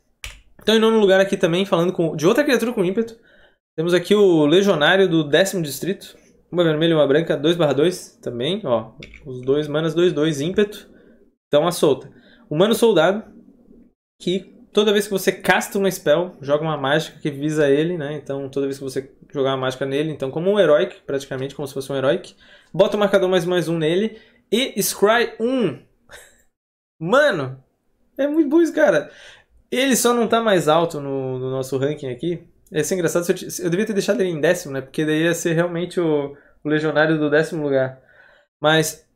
Então em nono lugar aqui também, falando com, de outra criatura com ímpeto, temos aqui o legionário do décimo distrito, uma vermelha e uma branca, 2 2 também, ó, os dois manas, 2, 2, ímpeto. Então uma solta. Humano Soldado, que toda vez que você casta uma spell, joga uma mágica que visa ele, né? Então, toda vez que você jogar uma mágica nele, então, como um herói, praticamente, como se fosse um herói, bota o marcador mais mais um nele e Scry 1. Mano, é muito bom esse cara. Ele só não tá mais alto no, no nosso ranking aqui. Ia ser engraçado se eu, eu, devia ter deixado ele em décimo, né? Porque daí ia ser realmente o, o legionário do décimo lugar. Mas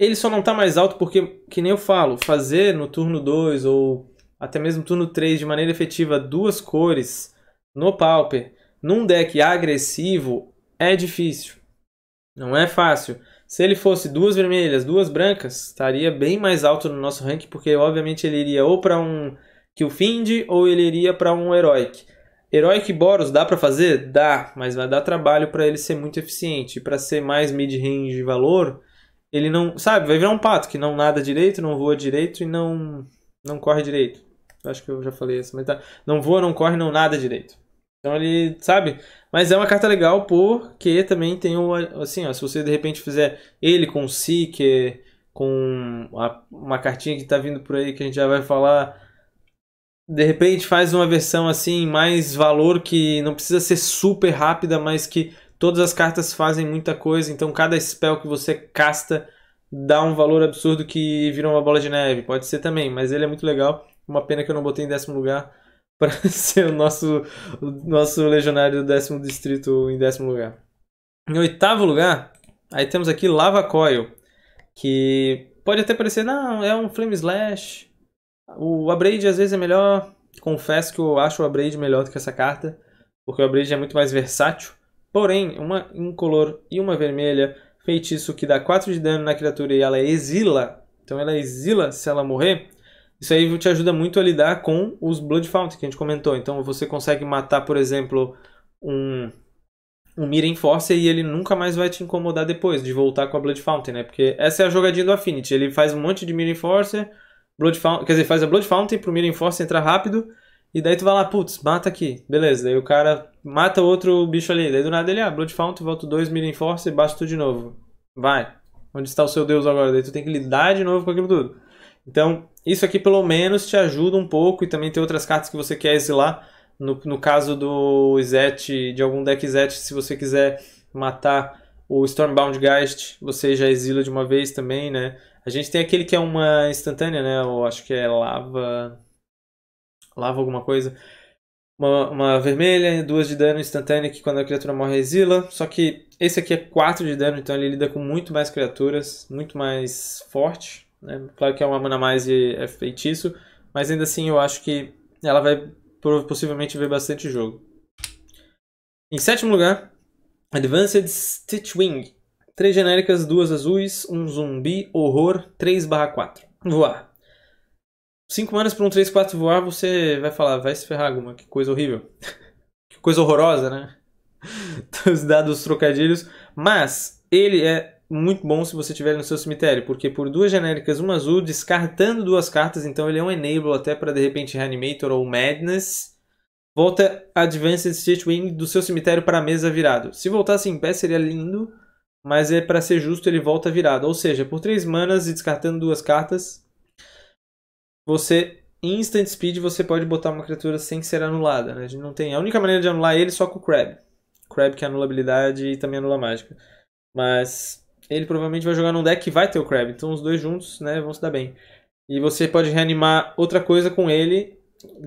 ele só não tá mais alto porque, que nem eu falo, fazer no turno 2 ou até mesmo turno 3 de maneira efetiva duas cores no Pauper, num deck agressivo, é difícil. Não é fácil. Se ele fosse duas vermelhas, duas brancas, estaria bem mais alto no nosso rank porque obviamente ele iria ou para um Killfind ou ele iria para um Heroic. Heroic Boros dá para fazer? Dá, mas vai dar trabalho para ele ser muito eficiente. Para ser mais mid-range de valor, ele não, sabe, vai virar um pato que não nada direito, não voa direito e não não corre direito. Acho que eu já falei isso, mas tá. Não voa, não corre, não nada direito. Então ele, sabe? Mas é uma carta legal porque também tem o. Assim, ó, se você de repente fizer ele com o que com uma cartinha que tá vindo por aí que a gente já vai falar. De repente faz uma versão assim, mais valor que não precisa ser super rápida, mas que Todas as cartas fazem muita coisa, então cada spell que você casta dá um valor absurdo que vira uma bola de neve. Pode ser também, mas ele é muito legal. Uma pena que eu não botei em décimo lugar para ser o nosso, o nosso legionário do décimo distrito em décimo lugar. Em oitavo lugar, aí temos aqui Lava Coil, que pode até parecer, não, é um Flame Slash. O Abrade às vezes é melhor. Confesso que eu acho o Abrade melhor do que essa carta, porque o Abrade é muito mais versátil. Porém, uma incolor e uma vermelha, feitiço que dá 4 de dano na criatura e ela exila, então ela exila se ela morrer, isso aí te ajuda muito a lidar com os Blood Fountain que a gente comentou. Então você consegue matar, por exemplo, um, um Miren Force e ele nunca mais vai te incomodar depois de voltar com a Blood Fountain, né? Porque essa é a jogadinha do Affinity. Ele faz um monte de Miren Force, Blood Fountain, quer dizer, faz a Blood Fountain pro Miren Force entrar rápido e daí tu vai lá, putz, mata aqui. Beleza, daí o cara mata outro bicho ali. Daí do nada ele, ah, Blood Fount, volta 2 em Force e bate tudo de novo. Vai. Onde está o seu deus agora? Daí tu tem que lidar de novo com aquilo tudo. Então, isso aqui pelo menos te ajuda um pouco e também tem outras cartas que você quer exilar. No, no caso do Zet, de algum deck Zet, se você quiser matar o Stormbound Geist, você já exila de uma vez também, né? A gente tem aquele que é uma instantânea, né? Eu acho que é lava. Lava alguma coisa uma, uma vermelha duas de dano instantâneo que quando a criatura morre exila. Só que esse aqui é 4 de dano, então ele lida com muito mais criaturas, muito mais forte. Né? Claro que é uma mana mais e é feitiço, mas ainda assim eu acho que ela vai possivelmente ver bastante jogo. Em sétimo lugar, Advanced Stitchwing. Três genéricas, duas azuis, um zumbi, horror, 3 barra 4. Voar cinco manas pra um 3-4 voar, você vai falar, vai se ferrar alguma, que coisa horrível. que coisa horrorosa, né? Os dados trocadilhos. Mas ele é muito bom se você tiver no seu cemitério, porque por duas genéricas, uma azul, descartando duas cartas, então ele é um enable até para de repente Reanimator ou Madness. Volta Advanced wing do seu cemitério para a mesa virado. Se voltasse em pé seria lindo, mas é para ser justo ele volta virado. Ou seja, por três manas e descartando duas cartas, você instant speed você pode botar uma criatura sem ser anulada, né? A gente não tem. A única maneira de anular ele é só com o Crab. Crab que anula habilidade e também anula mágica. Mas ele provavelmente vai jogar num deck que vai ter o Crab, então os dois juntos, né, vão se dar bem. E você pode reanimar outra coisa com ele,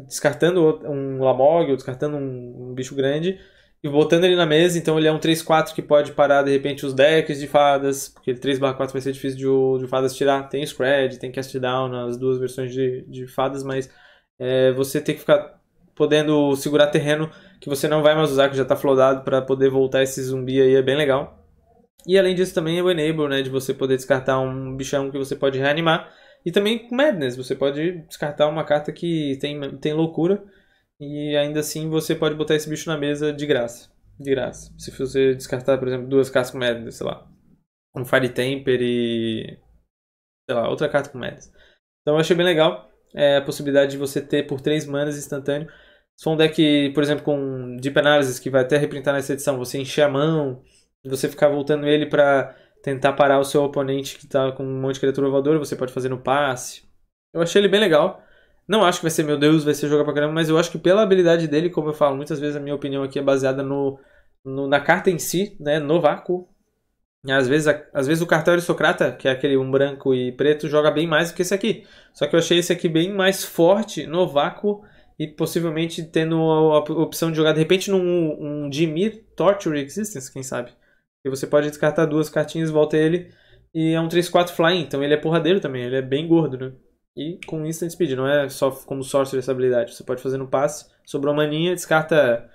descartando um Lamog ou descartando um, um bicho grande e botando ele na mesa, então ele é um 3-4 que pode parar de repente os decks de fadas, porque 3/4 vai ser difícil de, de fadas tirar. Tem Scred, tem Cast Down, as duas versões de, de fadas, mas é, você tem que ficar podendo segurar terreno que você não vai mais usar, que já está flodado, para poder voltar esse zumbi aí, é bem legal. E além disso também é o Enable, né, de você poder descartar um bichão que você pode reanimar. E também com Madness, você pode descartar uma carta que tem, tem loucura e ainda assim você pode botar esse bicho na mesa de graça. De graça. Se você descartar, por exemplo, duas cartas com moedas, sei lá. Um Fire Temper e. sei lá, outra carta com moedas. Então eu achei bem legal é, a possibilidade de você ter por 3 manas instantâneo. Se for um deck, por exemplo, com Deep Analysis, que vai até reprintar nessa edição, você encher a mão, você ficar voltando ele para tentar parar o seu oponente que tá com um monte de criatura voadora, você pode fazer no passe. Eu achei ele bem legal. Não acho que vai ser, meu Deus, vai ser jogar pra caramba, mas eu acho que pela habilidade dele, como eu falo muitas vezes, a minha opinião aqui é baseada no, no na carta em si, né? No vácuo. Às vezes, a, às vezes o cartão aristocrata, que é aquele um branco e preto, joga bem mais do que esse aqui. Só que eu achei esse aqui bem mais forte no vácuo e possivelmente tendo a opção de jogar de repente num um Dimir Torture Existence, quem sabe. E você pode descartar duas cartinhas, volta ele. E é um 3-4 flying. então ele é porradeiro também, ele é bem gordo, né? e com instant speed, não é só como sorcerer essa habilidade. Você pode fazer no passe, sobrou maninha, descarta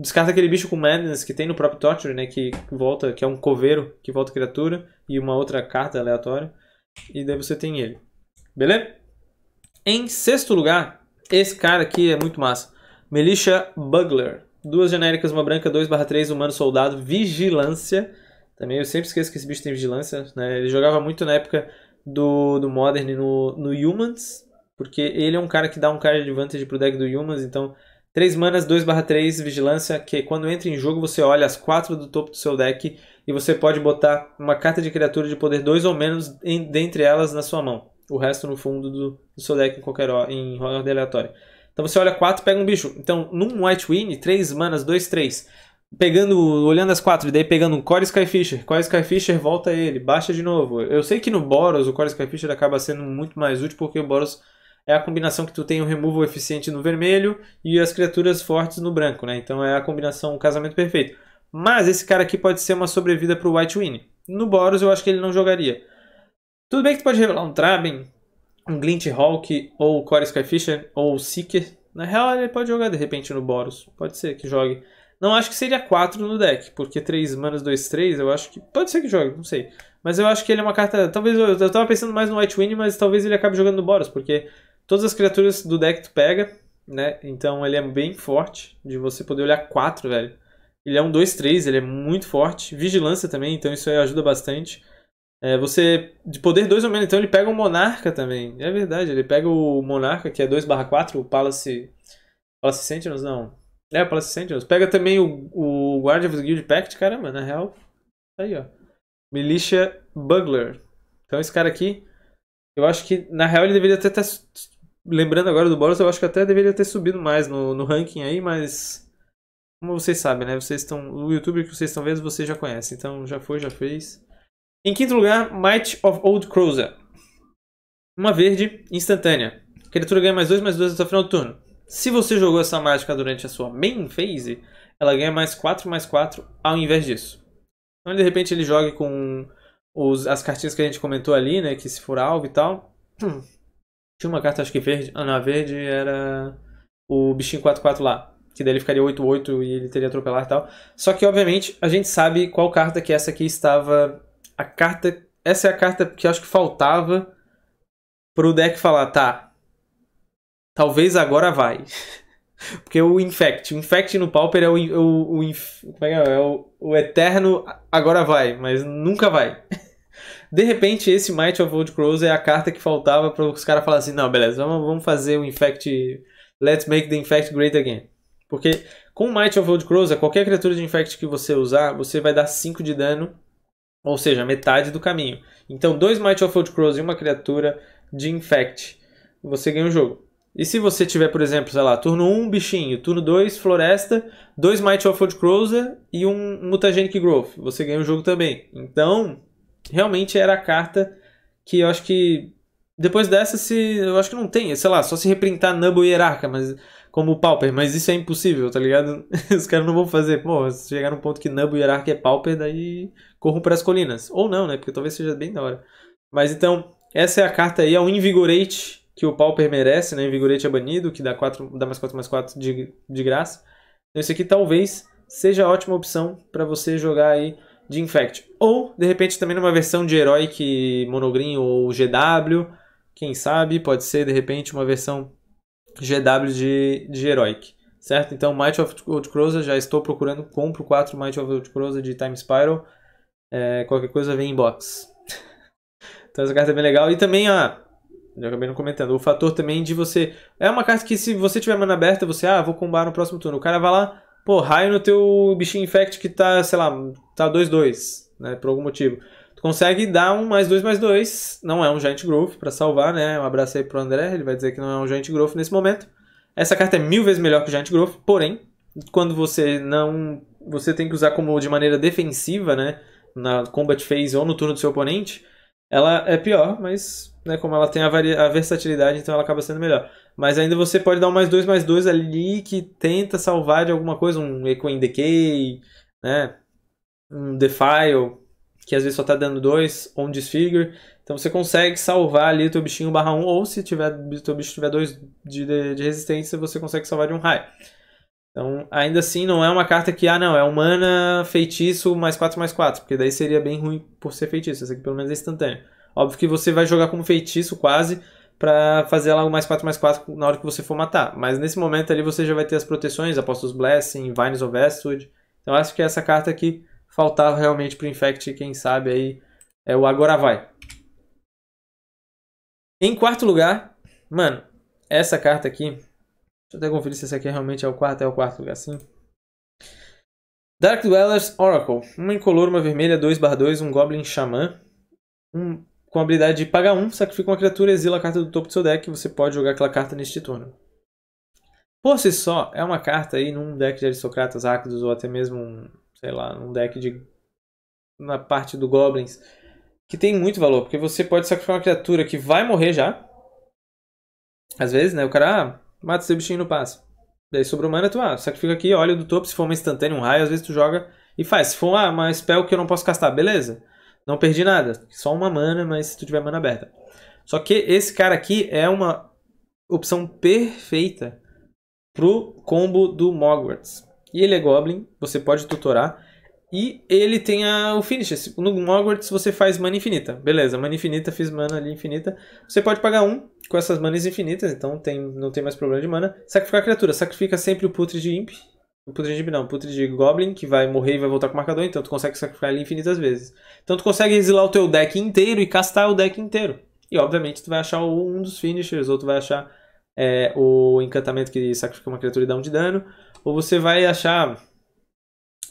descarta aquele bicho com madness que tem no próprio Torture, né, que volta, que é um coveiro que volta criatura e uma outra carta aleatória, e daí você tem ele. Beleza? Em sexto lugar, esse cara aqui é muito massa. Militia Bugler. Duas genéricas, uma branca, 2/3, humano soldado, vigilância. Também eu sempre esqueço que esse bicho tem vigilância, né? Ele jogava muito na época do, do Modern no, no Humans, porque ele é um cara que dá um card advantage pro deck do Humans, então 3 manas, 2/3, vigilância, que quando entra em jogo você olha as 4 do topo do seu deck e você pode botar uma carta de criatura de poder 2 ou menos em, dentre elas na sua mão. O resto no fundo do, do seu deck em qualquer em ordem aleatória. Então você olha 4, pega um bicho. Então, num White Win, 3 manas, 2, 3 pegando, olhando as quatro, e daí pegando um Core Skyfisher, Core Skyfisher volta ele, baixa de novo. Eu sei que no Boros o Core Skyfisher acaba sendo muito mais útil porque o Boros é a combinação que tu tem o um removal eficiente no vermelho e as criaturas fortes no branco, né? Então é a combinação, o casamento perfeito. Mas esse cara aqui pode ser uma sobrevida pro White Win. No Boros eu acho que ele não jogaria. Tudo bem que tu pode revelar um Traben, um Glint Hawk ou Core Skyfisher ou Seeker. Na real ele pode jogar de repente no Boros, pode ser que jogue. Não acho que seria 4 no deck, porque 3 manas, 2, 3, eu acho que. Pode ser que jogue, não sei. Mas eu acho que ele é uma carta. Talvez eu, eu tava pensando mais no White Wind, mas talvez ele acabe jogando no Boros, porque todas as criaturas do deck tu pega, né? Então ele é bem forte de você poder olhar 4, velho. Ele é um 2-3, ele é muito forte. Vigilância também, então isso aí ajuda bastante. É, você, de poder 2 ou menos, então ele pega o Monarca também. É verdade, ele pega o Monarca, que é 2/4, o Palace. Palace Sentinels, não. É, o Palace Sentinels. Pega também o, o Guardian of the Guild Pact, caramba, na real. Tá aí, ó. Militia Bugler. Então esse cara aqui, eu acho que, na real, ele deveria até estar. Tá lembrando agora do Boros, eu acho que até deveria ter subido mais no, no ranking aí, mas. Como vocês sabem, né? Vocês estão. O youtuber que vocês estão vendo, vocês já conhecem. Então já foi, já fez. Em quinto lugar, Might of Old Crozer. Uma verde instantânea. A criatura ganha mais dois, mais dois até o final do turno. Se você jogou essa mágica durante a sua main phase, ela ganha mais 4, mais 4 ao invés disso. Então, de repente, ele joga com os, as cartinhas que a gente comentou ali, né? Que se for alvo e tal. Hum. Tinha uma carta, acho que verde. Ah, não, verde era o bichinho 4-4 lá. Que daí ele ficaria 8-8 e ele teria atropelar e tal. Só que, obviamente, a gente sabe qual carta que é essa aqui estava. A carta. Essa é a carta que acho que faltava pro deck falar, tá, Talvez agora vai. Porque o Infect, o Infect no Pauper é o, o, o, é, é? é o, o eterno agora vai, mas nunca vai. De repente, esse Might of Old Crows é a carta que faltava para os caras falarem assim: não, beleza, vamos, vamos fazer o Infect. Let's make the Infect great again. Porque com Might of Old Crows, qualquer criatura de Infect que você usar, você vai dar 5 de dano, ou seja, metade do caminho. Então, dois Might of Old Crows e uma criatura de Infect, você ganha o jogo. E se você tiver, por exemplo, sei lá, turno 1, bichinho, turno 2, floresta, 2 Might of Old Cruiser e um Mutagenic Growth, você ganha o jogo também. Então, realmente era a carta que eu acho que depois dessa se eu acho que não tem, sei lá, só se reprintar Nubble e Hierarca, mas como Pauper, mas isso é impossível, tá ligado? Os caras não vão fazer. Pô, se chegar num ponto que Nubble e Hierarca é Pauper, daí corram para as colinas. Ou não, né? Porque talvez seja bem da hora. Mas então, essa é a carta aí, é o Invigorate que o Pauper merece, né? Invigorate é banido, que dá, quatro, dá mais 4 mais 4 de, de graça. Então esse aqui talvez seja a ótima opção para você jogar aí de Infect. Ou, de repente, também numa versão de herói que Monogreen ou GW, quem sabe, pode ser, de repente, uma versão GW de, de Heroic. Certo? Então, Might of Outcroza, já estou procurando, compro 4 Might of Outcroza de Time Spiral. É, qualquer coisa vem em box. então essa carta é bem legal. E também a eu acabei não comentando. O fator também de você. É uma carta que se você tiver mana aberta, você, ah, vou combar no próximo turno. O cara vai lá, pô, raio no teu bichinho infect que tá, sei lá, tá 2-2, né? Por algum motivo. Tu consegue dar um mais dois mais dois. Não é um Giant Growth para salvar, né? Um abraço aí pro André, ele vai dizer que não é um Giant Growth nesse momento. Essa carta é mil vezes melhor que o Giant Growth, porém, quando você não. Você tem que usar como de maneira defensiva, né? Na combat phase ou no turno do seu oponente, ela é pior, mas né? Como ela tem a, a versatilidade, então ela acaba sendo melhor. Mas ainda você pode dar um mais dois, mais dois ali que tenta salvar de alguma coisa, um Equine in Decay, né? Um Defile, que às vezes só tá dando dois, ou um Disfigure. Então você consegue salvar ali o teu bichinho barra 1, um, ou se tiver teu bicho tiver dois de, de, de, resistência, você consegue salvar de um raio. Então, ainda assim, não é uma carta que, ah não, é humana, feitiço, mais 4, mais 4, porque daí seria bem ruim por ser feitiço, essa aqui pelo menos é instantânea. Óbvio que você vai jogar como feitiço quase para fazer ela mais 4 mais 4 na hora que você for matar. Mas nesse momento ali você já vai ter as proteções, Apostles Blessing, Vines of Westwood. Então acho que é essa carta aqui faltava realmente pro Infect, quem sabe aí é o Agora Vai. Em quarto lugar, mano, essa carta aqui. Deixa eu até conferir se essa aqui é realmente é o quarto, é o quarto lugar sim. Dark Dwellers Oracle. Uma incolor, uma vermelha, 2/2, um Goblin Xamã. Um com a habilidade de pagar um, sacrifica uma criatura, exila a carta do topo do seu deck e você pode jogar aquela carta neste turno. Por si só, é uma carta aí num deck de aristocratas, ácidos ou até mesmo, um, sei lá, num deck de. na parte do Goblins, que tem muito valor, porque você pode sacrificar uma criatura que vai morrer já. Às vezes, né? O cara ah, mata seu bichinho no passe. Daí sobrou mana, tu ah, sacrifica aqui, olha do topo, se for uma instantânea, um raio, às vezes tu joga e faz. Se for ah, uma spell que eu não posso castar, beleza. Não perdi nada. Só uma mana, mas se tu tiver mana aberta. Só que esse cara aqui é uma opção perfeita pro combo do Mogwarts. E ele é Goblin, você pode tutorar. E ele tem a, o finish. No Mogwarts você faz mana infinita. Beleza, mana infinita, fiz mana ali infinita. Você pode pagar um com essas manas infinitas, então tem, não tem mais problema de mana. Sacrificar a criatura. Sacrifica sempre o putre de Imp Putrid não, Putrid Goblin, que vai morrer e vai voltar com o marcador, então tu consegue sacrificar ele infinitas vezes. Então tu consegue exilar o teu deck inteiro e castar o deck inteiro. E obviamente tu vai achar um dos finishers, ou tu vai achar é, o encantamento que sacrifica uma criatura e dá um de dano, ou você vai achar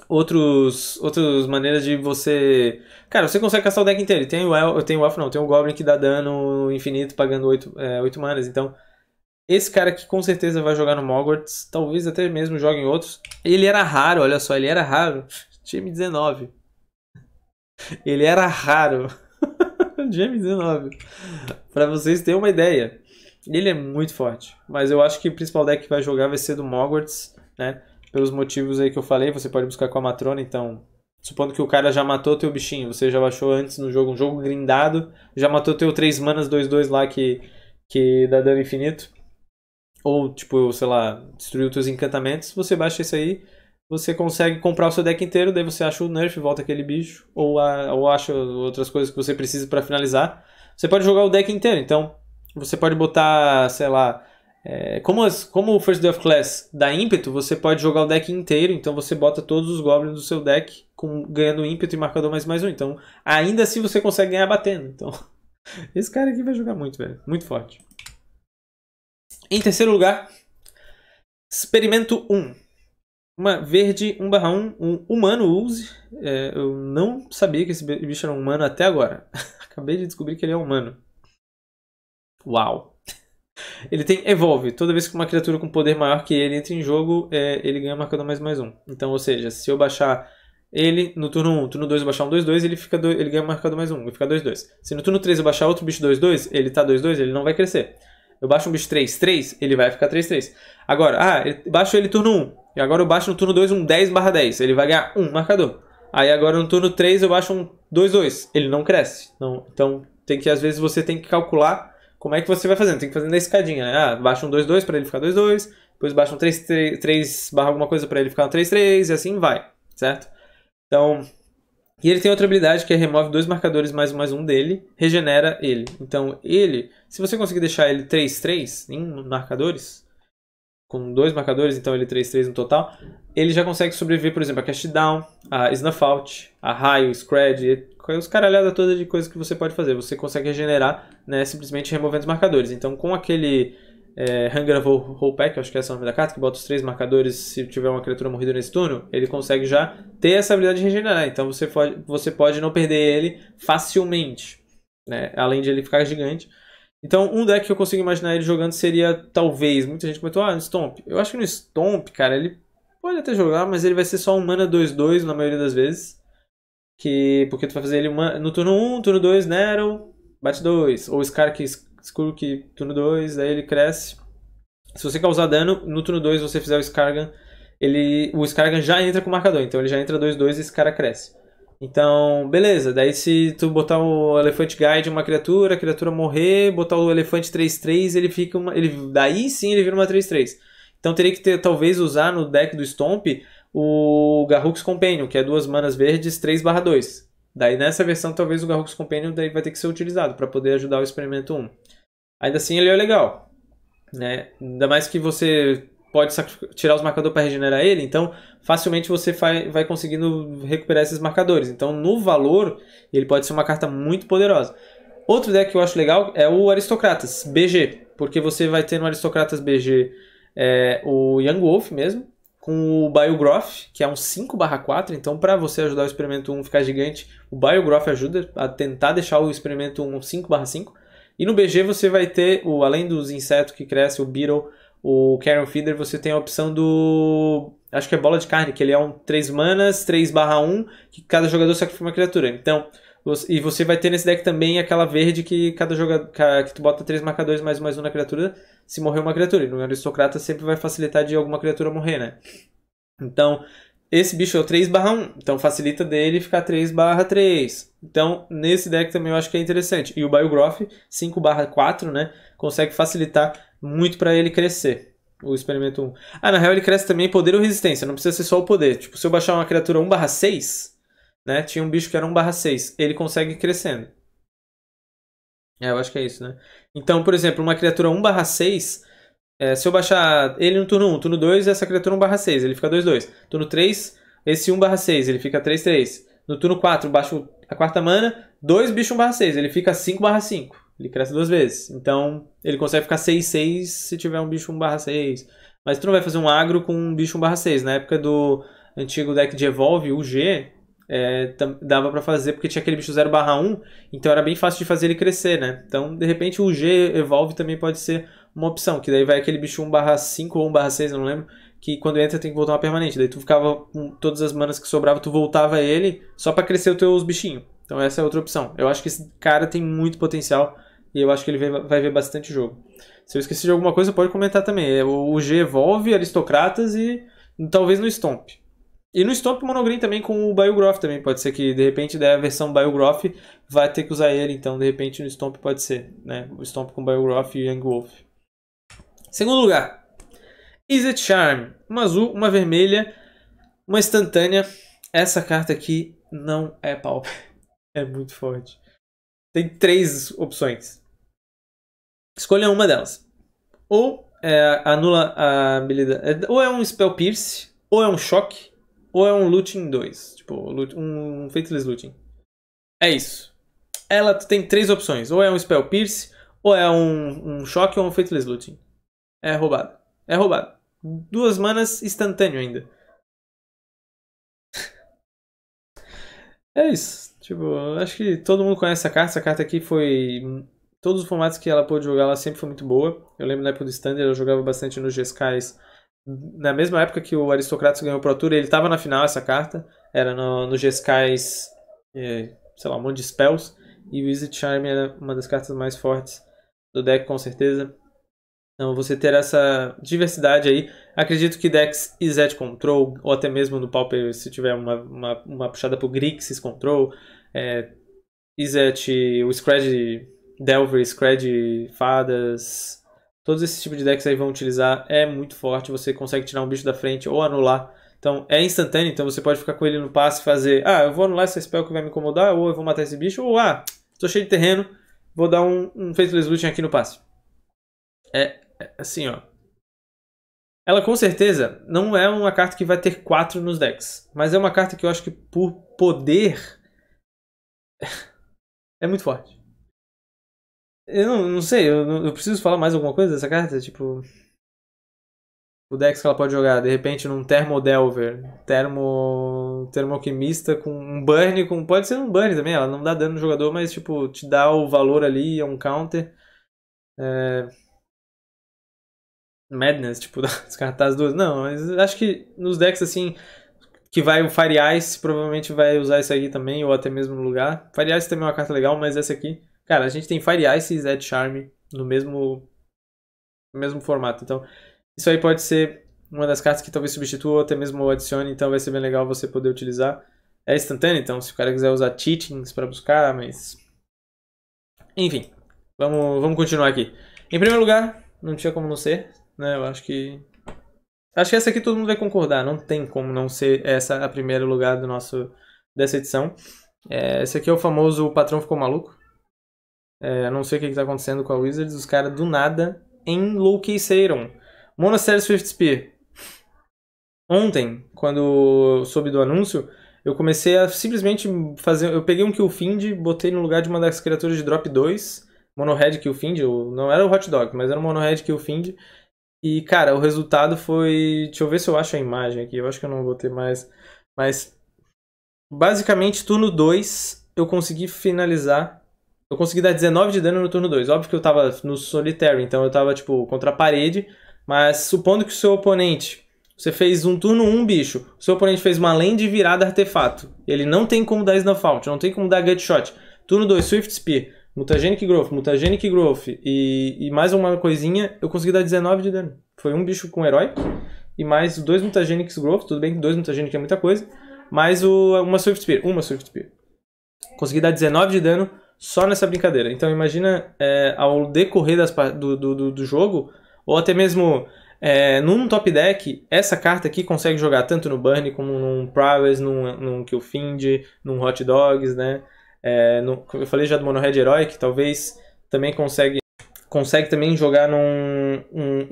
outros outras maneiras de você. Cara, você consegue castar o deck inteiro. Tem o El, tem o Elf, não, tem o Goblin que dá dano infinito pagando 8, é, 8 manas, então esse cara aqui com certeza vai jogar no Hogwarts, talvez até mesmo jogue em outros. Ele era raro, olha só, ele era raro. Time 19. Ele era raro. Time 19. Para vocês terem uma ideia. Ele é muito forte, mas eu acho que o principal deck que vai jogar vai ser do Hogwarts, né? Pelos motivos aí que eu falei, você pode buscar com a Matrona, então... Supondo que o cara já matou teu bichinho, você já baixou antes no jogo, um jogo grindado, já matou teu 3 manas 2-2 lá que, que dá dano infinito ou tipo, sei lá, destruiu seus encantamentos, você baixa isso aí, você consegue comprar o seu deck inteiro, daí você acha o nerf, volta aquele bicho, ou, a, ou acha outras coisas que você precisa para finalizar. Você pode jogar o deck inteiro, então você pode botar, sei lá, é, como, as, como o First Day of Class dá ímpeto, você pode jogar o deck inteiro, então você bota todos os goblins do seu deck com, ganhando ímpeto e marcador mais mais um. Então, ainda assim você consegue ganhar batendo. Então, esse cara aqui vai jogar muito, velho. Muito forte. Em terceiro lugar, experimento 1. Uma verde 1/1, um humano use. É, eu não sabia que esse bicho era um humano até agora. Acabei de descobrir que ele é humano. Uau! Ele tem Evolve. Toda vez que uma criatura com poder maior que ele entra em jogo, é, ele ganha marcador mais mais um. Então, ou seja, se eu baixar ele no turno 1, turno 2 eu baixar um 2-2, ele, ele ganha marcador mais um, ele fica 2-2. Se no turno 3 eu baixar outro bicho 2-2, ele tá 2-2, ele não vai crescer eu baixo um bicho 3-3, ele vai ficar 3-3. Agora, ah, eu baixo ele turno 1. E agora eu baixo no turno 2 um 10 barra 10. Ele vai ganhar 1 marcador. Aí agora no turno 3 eu baixo um 2-2. Ele não cresce. Não, então tem que, às vezes, você tem que calcular como é que você vai fazendo. Tem que fazer na escadinha, né? Ah, baixa um 2-2 pra ele ficar 2-2. Depois baixa um 3-3 barra alguma coisa pra ele ficar um 3-3. E assim vai, certo? Então, e ele tem outra habilidade que é remove dois marcadores mais um mais um dele, regenera ele. Então ele, se você conseguir deixar ele 3-3 em marcadores, com dois marcadores, então ele 3-3 no total, ele já consegue sobreviver, por exemplo, a Cast Down, a Snuff Out, a Raio, Scred, os caralhadas todas de coisas que você pode fazer. Você consegue regenerar, né, simplesmente removendo os marcadores. Então com aquele é, Hunger of Pack, acho que é esse o nome da carta, que bota os três marcadores se tiver uma criatura morrida nesse turno, ele consegue já ter essa habilidade de regenerar. Então você pode, você pode não perder ele facilmente, né? além de ele ficar gigante. Então, um deck que eu consigo imaginar ele jogando seria, talvez, muita gente comentou, ah, no Stomp. Eu acho que no Stomp, cara, ele pode até jogar, mas ele vai ser só um mana 2-2 na maioria das vezes. Que, porque tu vai fazer ele uma, no turno 1, turno 2, Nero, bate 2. Ou Scar que Skurk, turno 2, daí ele cresce. Se você causar dano, no turno 2 você fizer o Skargan, ele, o Skargan já entra com o marcador, então ele já entra 2-2 e esse cara cresce. Então, beleza, daí se tu botar o Elefante Guide uma criatura, a criatura morrer, botar o Elefante 3-3, ele fica uma, ele, daí sim ele vira uma 3-3. Então teria que ter, talvez usar no deck do Stomp o Garrux Companion, que é duas manas verdes 3/2. Daí nessa versão talvez o Garrux Companion daí vai ter que ser utilizado para poder ajudar o experimento 1 ainda assim ele é legal. Né? Ainda mais que você pode tirar os marcadores para regenerar ele, então facilmente você vai conseguindo recuperar esses marcadores. Então no valor ele pode ser uma carta muito poderosa. Outro deck que eu acho legal é o Aristocratas BG, porque você vai ter no Aristocratas BG é, o Young Wolf mesmo, com o Biogroth, que é um 5/4, então para você ajudar o experimento 1 ficar gigante, o Biogroth ajuda a tentar deixar o experimento 1 5/5. E no BG você vai ter, o, além dos insetos que crescem, o Beetle, o Carrion Feeder, você tem a opção do. Acho que é bola de carne, que ele é um 3 manas, 3 barra 1, que cada jogador sacrifica uma criatura. Então, e você vai ter nesse deck também aquela verde que cada jogador. que tu bota 3 marcadores mais mais um na criatura, se morrer uma criatura. E no aristocrata sempre vai facilitar de alguma criatura morrer, né? Então, esse bicho é o 3 1, então facilita dele ficar 3 3. Então, nesse deck também eu acho que é interessante. E o Biogroth, 5 4, né? Consegue facilitar muito para ele crescer. O experimento 1. Ah, na real ele cresce também poder ou resistência. Não precisa ser só o poder. Tipo, se eu baixar uma criatura 1 6, né? Tinha um bicho que era 1 6. Ele consegue ir crescendo. É, eu acho que é isso, né? Então, por exemplo, uma criatura 1 6 é, se eu baixar ele no turno 1, turno 2, essa criatura 1 6, ele fica 2, 2. Turno 3, esse 1 6, ele fica 3, 3. No turno 4, baixo a quarta mana, 2 bichos 1 6, ele fica 5 5. Ele cresce duas vezes. Então, ele consegue ficar 6, 6 se tiver um bicho 1 6. Mas tu não vai fazer um agro com um bicho 1 6. Na época do antigo deck de Evolve, o G, é, dava para fazer porque tinha aquele bicho 0 1, então era bem fácil de fazer ele crescer, né? Então, de repente, o G Evolve também pode ser uma opção, que daí vai aquele bicho 1/5 ou 1/6, não lembro, que quando entra tem que voltar uma permanente. Daí tu ficava com todas as manas que sobrava, tu voltava ele só para crescer os teus bichinhos. Então essa é outra opção. Eu acho que esse cara tem muito potencial e eu acho que ele vai ver bastante jogo. Se eu esqueci de alguma coisa, pode comentar também. É, o G evolve, aristocratas e talvez no Stomp. E no Stomp Monogreen também com o Biogroth também. Pode ser que de repente da versão Biogroth vai ter que usar ele, então de repente no Stomp pode ser, né? O Stomp com Biogroth e Young Wolf. Segundo lugar, Easy Charm. Uma azul, uma vermelha, uma instantânea. Essa carta aqui não é pauper. É muito forte. Tem três opções. Escolha uma delas. Ou é, anula a habilidade. É, ou é um Spell Pierce, ou é um Choque, ou é um Looting 2. Tipo, um Faithless Looting. É isso. Ela tem três opções. Ou é um Spell Pierce, ou é um, um Choque, ou um Faithless Looting. É roubado. É roubado. Duas manas instantâneo ainda. é isso. Tipo, acho que todo mundo conhece essa carta. Essa carta aqui foi. Todos os formatos que ela pôde jogar, ela sempre foi muito boa. Eu lembro na época do Standard, ela jogava bastante nos GSKs. Na mesma época que o Aristocratas ganhou o Pro Tour, ele estava na final essa carta. Era no, no GSKs, é, sei lá, um monte de spells. E o Wizard Charm era uma das cartas mais fortes do deck, com certeza. Então você ter essa diversidade aí. Acredito que Dex e Zed Control, ou até mesmo no Pauper, se tiver uma, uma, uma puxada pro Grixis Control, é, Izet, o Scred Delver, Scred Fadas, todos esses tipos de decks aí vão utilizar, é muito forte, você consegue tirar um bicho da frente ou anular. Então é instantâneo, então você pode ficar com ele no passe e fazer, ah, eu vou anular essa spell que vai me incomodar, ou eu vou matar esse bicho, ou ah, tô cheio de terreno, vou dar um, um Faithless Looting aqui no passe. É é, assim, ó. Ela com certeza não é uma carta que vai ter 4 nos decks. Mas é uma carta que eu acho que por poder. é muito forte. Eu não, não sei, eu, eu, preciso falar mais alguma coisa dessa carta? Tipo. O deck que ela pode jogar, de repente, num Thermo Delver, Thermo. Termoalquimista com um burn, com. Pode ser um burn também, ela não dá dano no jogador, mas tipo, te dá o valor ali, é um counter. É, Madness, tipo, descartar tá as duas. Não, mas acho que nos decks assim que vai o Fire Ice, provavelmente vai usar isso aqui também, ou até mesmo no lugar. Fire Ice também é uma carta legal, mas essa aqui. Cara, a gente tem Fire Ice e Zed Charm no mesmo, no mesmo formato. Então, isso aí pode ser uma das cartas que talvez substitua ou até mesmo adicione, então vai ser bem legal você poder utilizar. É instantâneo, então, se o cara quiser usar cheatings para buscar, mas. Enfim, vamos, vamos continuar aqui. Em primeiro lugar, não tinha como não ser, né? Eu acho que. Acho que essa aqui todo mundo vai concordar. Não tem como não ser essa a primeiro lugar do nosso, dessa edição. É, esse aqui é o famoso O Patrão Ficou Maluco. É, não sei o que está acontecendo com a Wizards. Os caras do nada enlouqueceram. Monastery Swift Spear. Ontem, quando soube do anúncio, eu comecei a simplesmente fazer. Eu peguei um Killfind, botei no lugar de uma das criaturas de Drop 2, Monohead Killfind, não era o Hot Dog, mas era o Monohead Killfind, e, cara, o resultado foi. Deixa eu ver se eu acho a imagem aqui. Eu acho que eu não vou ter mais. Mas. Basicamente, turno 2, eu consegui finalizar. Eu consegui dar 19 de dano no turno 2. Óbvio que eu tava no solitário, então eu tava, tipo, contra a parede. Mas supondo que o seu oponente. Você fez um turno 1, um, bicho. O seu oponente fez uma de virada artefato. Ele não tem como dar Snuff Out, não tem como dar Gutshot. Turno 2, Swift Spear. Mutagenic Growth, Mutagenic Growth e, e, mais uma coisinha, eu consegui dar 19 de dano. Foi um bicho com herói e mais dois Mutagenics Growth, tudo bem que dois Mutagenic é muita coisa, mais o, uma Swift Spear, uma Swift Spear. Consegui dar 19 de dano só nessa brincadeira. Então imagina é, ao decorrer das, do, do, do, jogo, ou até mesmo é, num top deck, essa carta aqui consegue jogar tanto no Burn como num Prowess, num, num Killfind, num Hot Dogs, né? É, no, eu falei já do Monohead Heroic, talvez também consegue consegue também jogar num um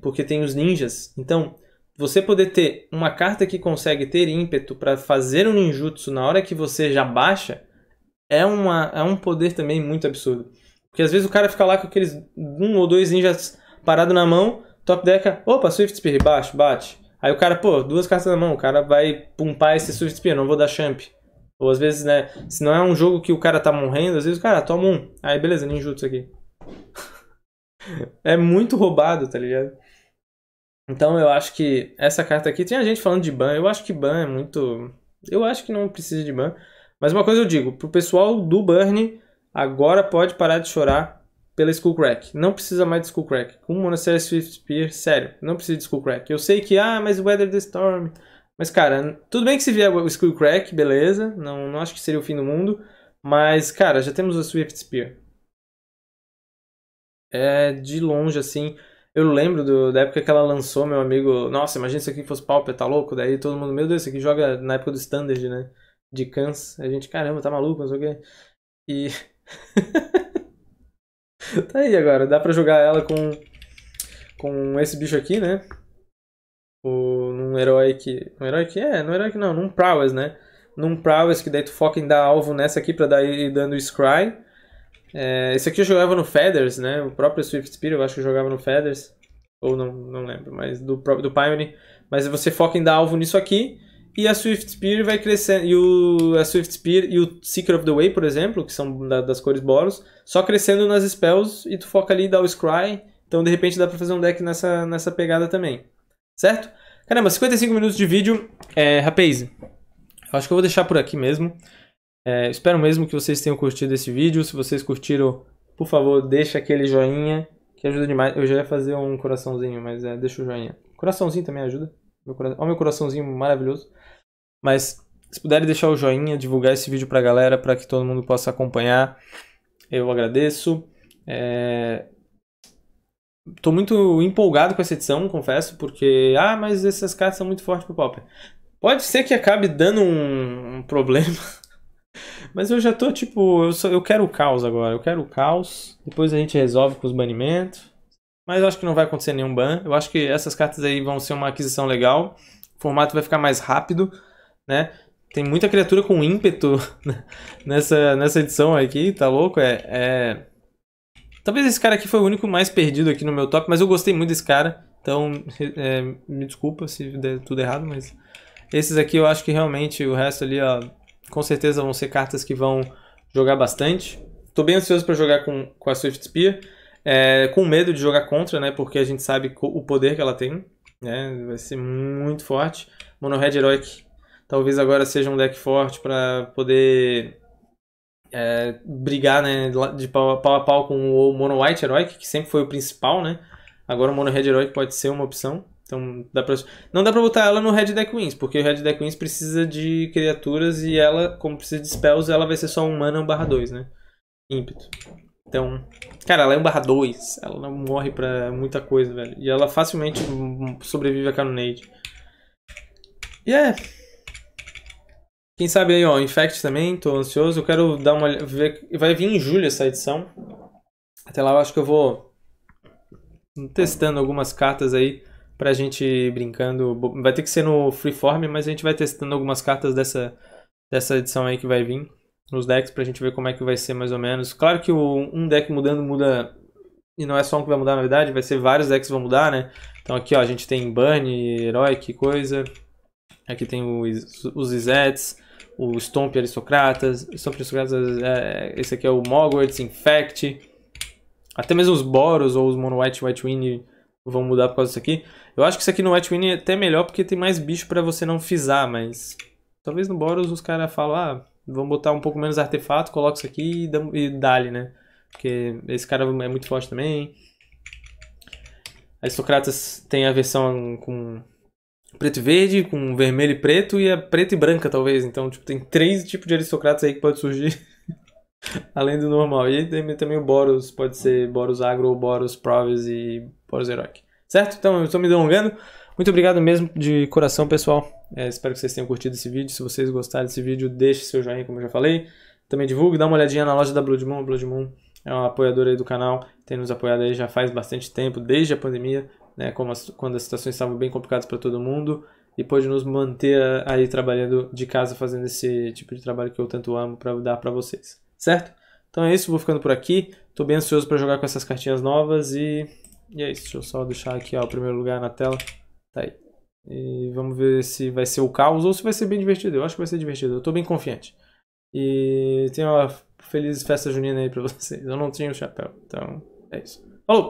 porque tem os ninjas. Então, você poder ter uma carta que consegue ter ímpeto para fazer um ninjutsu na hora que você já baixa, é, uma, é um poder também muito absurdo. Porque às vezes o cara fica lá com aqueles um ou dois ninjas parado na mão, top deca, opa, Swift Spear, baixo, bate. Aí o cara, pô, duas cartas na mão, o cara vai pumpar esse Swift Spear, não vou dar champ. Ou às vezes, né? Se não é um jogo que o cara tá morrendo, às vezes o cara ah, toma um. Aí beleza, ninjutsu aqui. é muito roubado, tá ligado? Então eu acho que essa carta aqui. Tinha gente falando de ban. Eu acho que ban é muito. Eu acho que não precisa de ban. Mas uma coisa eu digo: pro pessoal do Burn, agora pode parar de chorar pela Skullcrack. Não precisa mais de Skullcrack. Com Monastery Swift Spear, sério, não precisa de Skullcrack. Eu sei que, ah, mas Weather the Storm. Mas, cara, tudo bem que se vier o Skull Crack, beleza. Não, não acho que seria o fim do mundo. Mas, cara, já temos o Swift Spear. É de longe, assim. Eu lembro do, da época que ela lançou, meu amigo. Nossa, imagina se aqui fosse Pauper, tá louco? Daí todo mundo, meu Deus, isso aqui joga na época do Standard, né? De Cans. A gente, caramba, tá maluco, não sei o quê. E. tá aí agora. Dá pra jogar ela com, com esse bicho aqui, né? O num herói que. Um herói que é, não é herói que não, num prowess, né? Num prowess que daí tu foca em dar alvo nessa aqui pra dar ir dando scry. É, esse aqui eu jogava no Feathers, né? O próprio Swift Spear eu acho que eu jogava no Feathers. Ou não, não lembro, mas do, do Pioneer. Mas você foca em dar alvo nisso aqui. E a Swift Spear vai crescendo. E o, a Swift Spear e o Seeker of the Way, por exemplo, que são da, das cores Boros, só crescendo nas spells e tu foca ali e dá o Scry. Então de repente dá pra fazer um deck nessa, nessa pegada também. Certo? Caramba, 55 minutos de vídeo. É, rapaz, eu acho que eu vou deixar por aqui mesmo. É, espero mesmo que vocês tenham curtido esse vídeo. Se vocês curtiram, por favor, deixa aquele joinha, que ajuda demais. Eu já ia fazer um coraçãozinho, mas é, deixa o joinha. Coraçãozinho também ajuda. Meu cora... Olha o meu coraçãozinho maravilhoso. Mas se puderem deixar o joinha, divulgar esse vídeo pra galera, para que todo mundo possa acompanhar, eu agradeço. É... Tô muito empolgado com essa edição, confesso, porque. Ah, mas essas cartas são muito fortes pro Popper. Pode ser que acabe dando um, um problema. mas eu já tô tipo. Eu, eu quero o caos agora. Eu quero o caos. Depois a gente resolve com os banimentos. Mas eu acho que não vai acontecer nenhum ban. Eu acho que essas cartas aí vão ser uma aquisição legal. O formato vai ficar mais rápido, né? Tem muita criatura com ímpeto nessa, nessa edição aqui, tá louco? É, é, Talvez esse cara aqui foi o único mais perdido aqui no meu top, mas eu gostei muito desse cara. Então, é, me desculpa se der tudo errado, mas... Esses aqui eu acho que realmente o resto ali, ó... Com certeza vão ser cartas que vão jogar bastante. Tô bem ansioso para jogar com, com a Swift Spear. É, com medo de jogar contra, né? Porque a gente sabe o poder que ela tem. Né? Vai ser muito forte. Mono Red Heroic talvez agora seja um deck forte para poder é, brigar né, de pau a, pau com o Mono White Heroic, que sempre foi o principal, né? Agora o Mono Red Heroic pode ser uma opção. Então dá pra... Não dá pra botar ela no Red Deck Wins, porque o Red Deck Wins precisa de criaturas e ela, como precisa de spells, ela vai ser só um mana 1 barra 2, né? Ímpeto. Então, cara, ela é 1 barra 2. Ela não morre pra muita coisa, velho. E ela facilmente sobrevive a Canonade. yeah. É, quem sabe aí, ó, Infect também, tô ansioso. Eu quero dar uma ver, vai vir em julho essa edição. Até lá eu acho que eu vou testando algumas cartas aí pra gente ir brincando. Vai ter que ser no freeform, mas a gente vai testando algumas cartas dessa dessa edição aí que vai vir nos decks pra gente ver como é que vai ser mais ou menos. Claro que o, um deck mudando muda e não é só um que vai mudar, na verdade, vai ser vários decks que vão mudar, né? Então aqui, ó, a gente tem Bunny, Herói, que coisa. Aqui tem os, os Izets o Stomp Aristocratas, Stomp Aristocratas, é, esse aqui é o Mogwarts, Infect, até mesmo os Boros ou os Mono White White vão mudar por causa disso aqui. Eu acho que isso aqui no White Winnie é até melhor porque tem mais bicho para você não fisar mas talvez no Boros os caras falam, ah, vamos botar um pouco menos artefato, coloca isso aqui e, dá, e dá né? Porque esse cara é muito forte também. Aristocratas tem a versão com preto e verde, com vermelho e preto, e é preta e branca, talvez. Então, tipo, tem três tipos de aristocratas aí que pode surgir. além do normal. E tem também o Boros, pode ser Boros Agro, Boros Provis e Boros Heroic. Certo? Então, eu estou me delongando. Muito obrigado mesmo de coração, pessoal. É, espero que vocês tenham curtido esse vídeo. Se vocês gostaram desse vídeo, deixe seu joinha, como eu já falei. Também divulgue, dá uma olhadinha na loja da Blood Moon. Blood Moon é uma apoiadora aí do canal, tem nos apoiado aí já faz bastante tempo, desde a pandemia né, como as, quando as situações estavam bem complicadas para todo mundo, e pôde nos manter eh, aí trabalhando de casa, fazendo esse tipo de trabalho que eu tanto amo para dar para vocês, certo? Então é isso, vou ficando por aqui. Tô bem ansioso para jogar com essas cartinhas novas e... e é isso. Deixa eu só deixar aqui ó, o primeiro lugar na tela. Tá aí. E vamos ver se vai ser o caos ou se vai ser bem divertido. Eu acho que vai ser divertido, eu tô bem confiante. E tenha uma feliz festa junina aí pra vocês. Eu não tinha o chapéu, então é isso. Falou!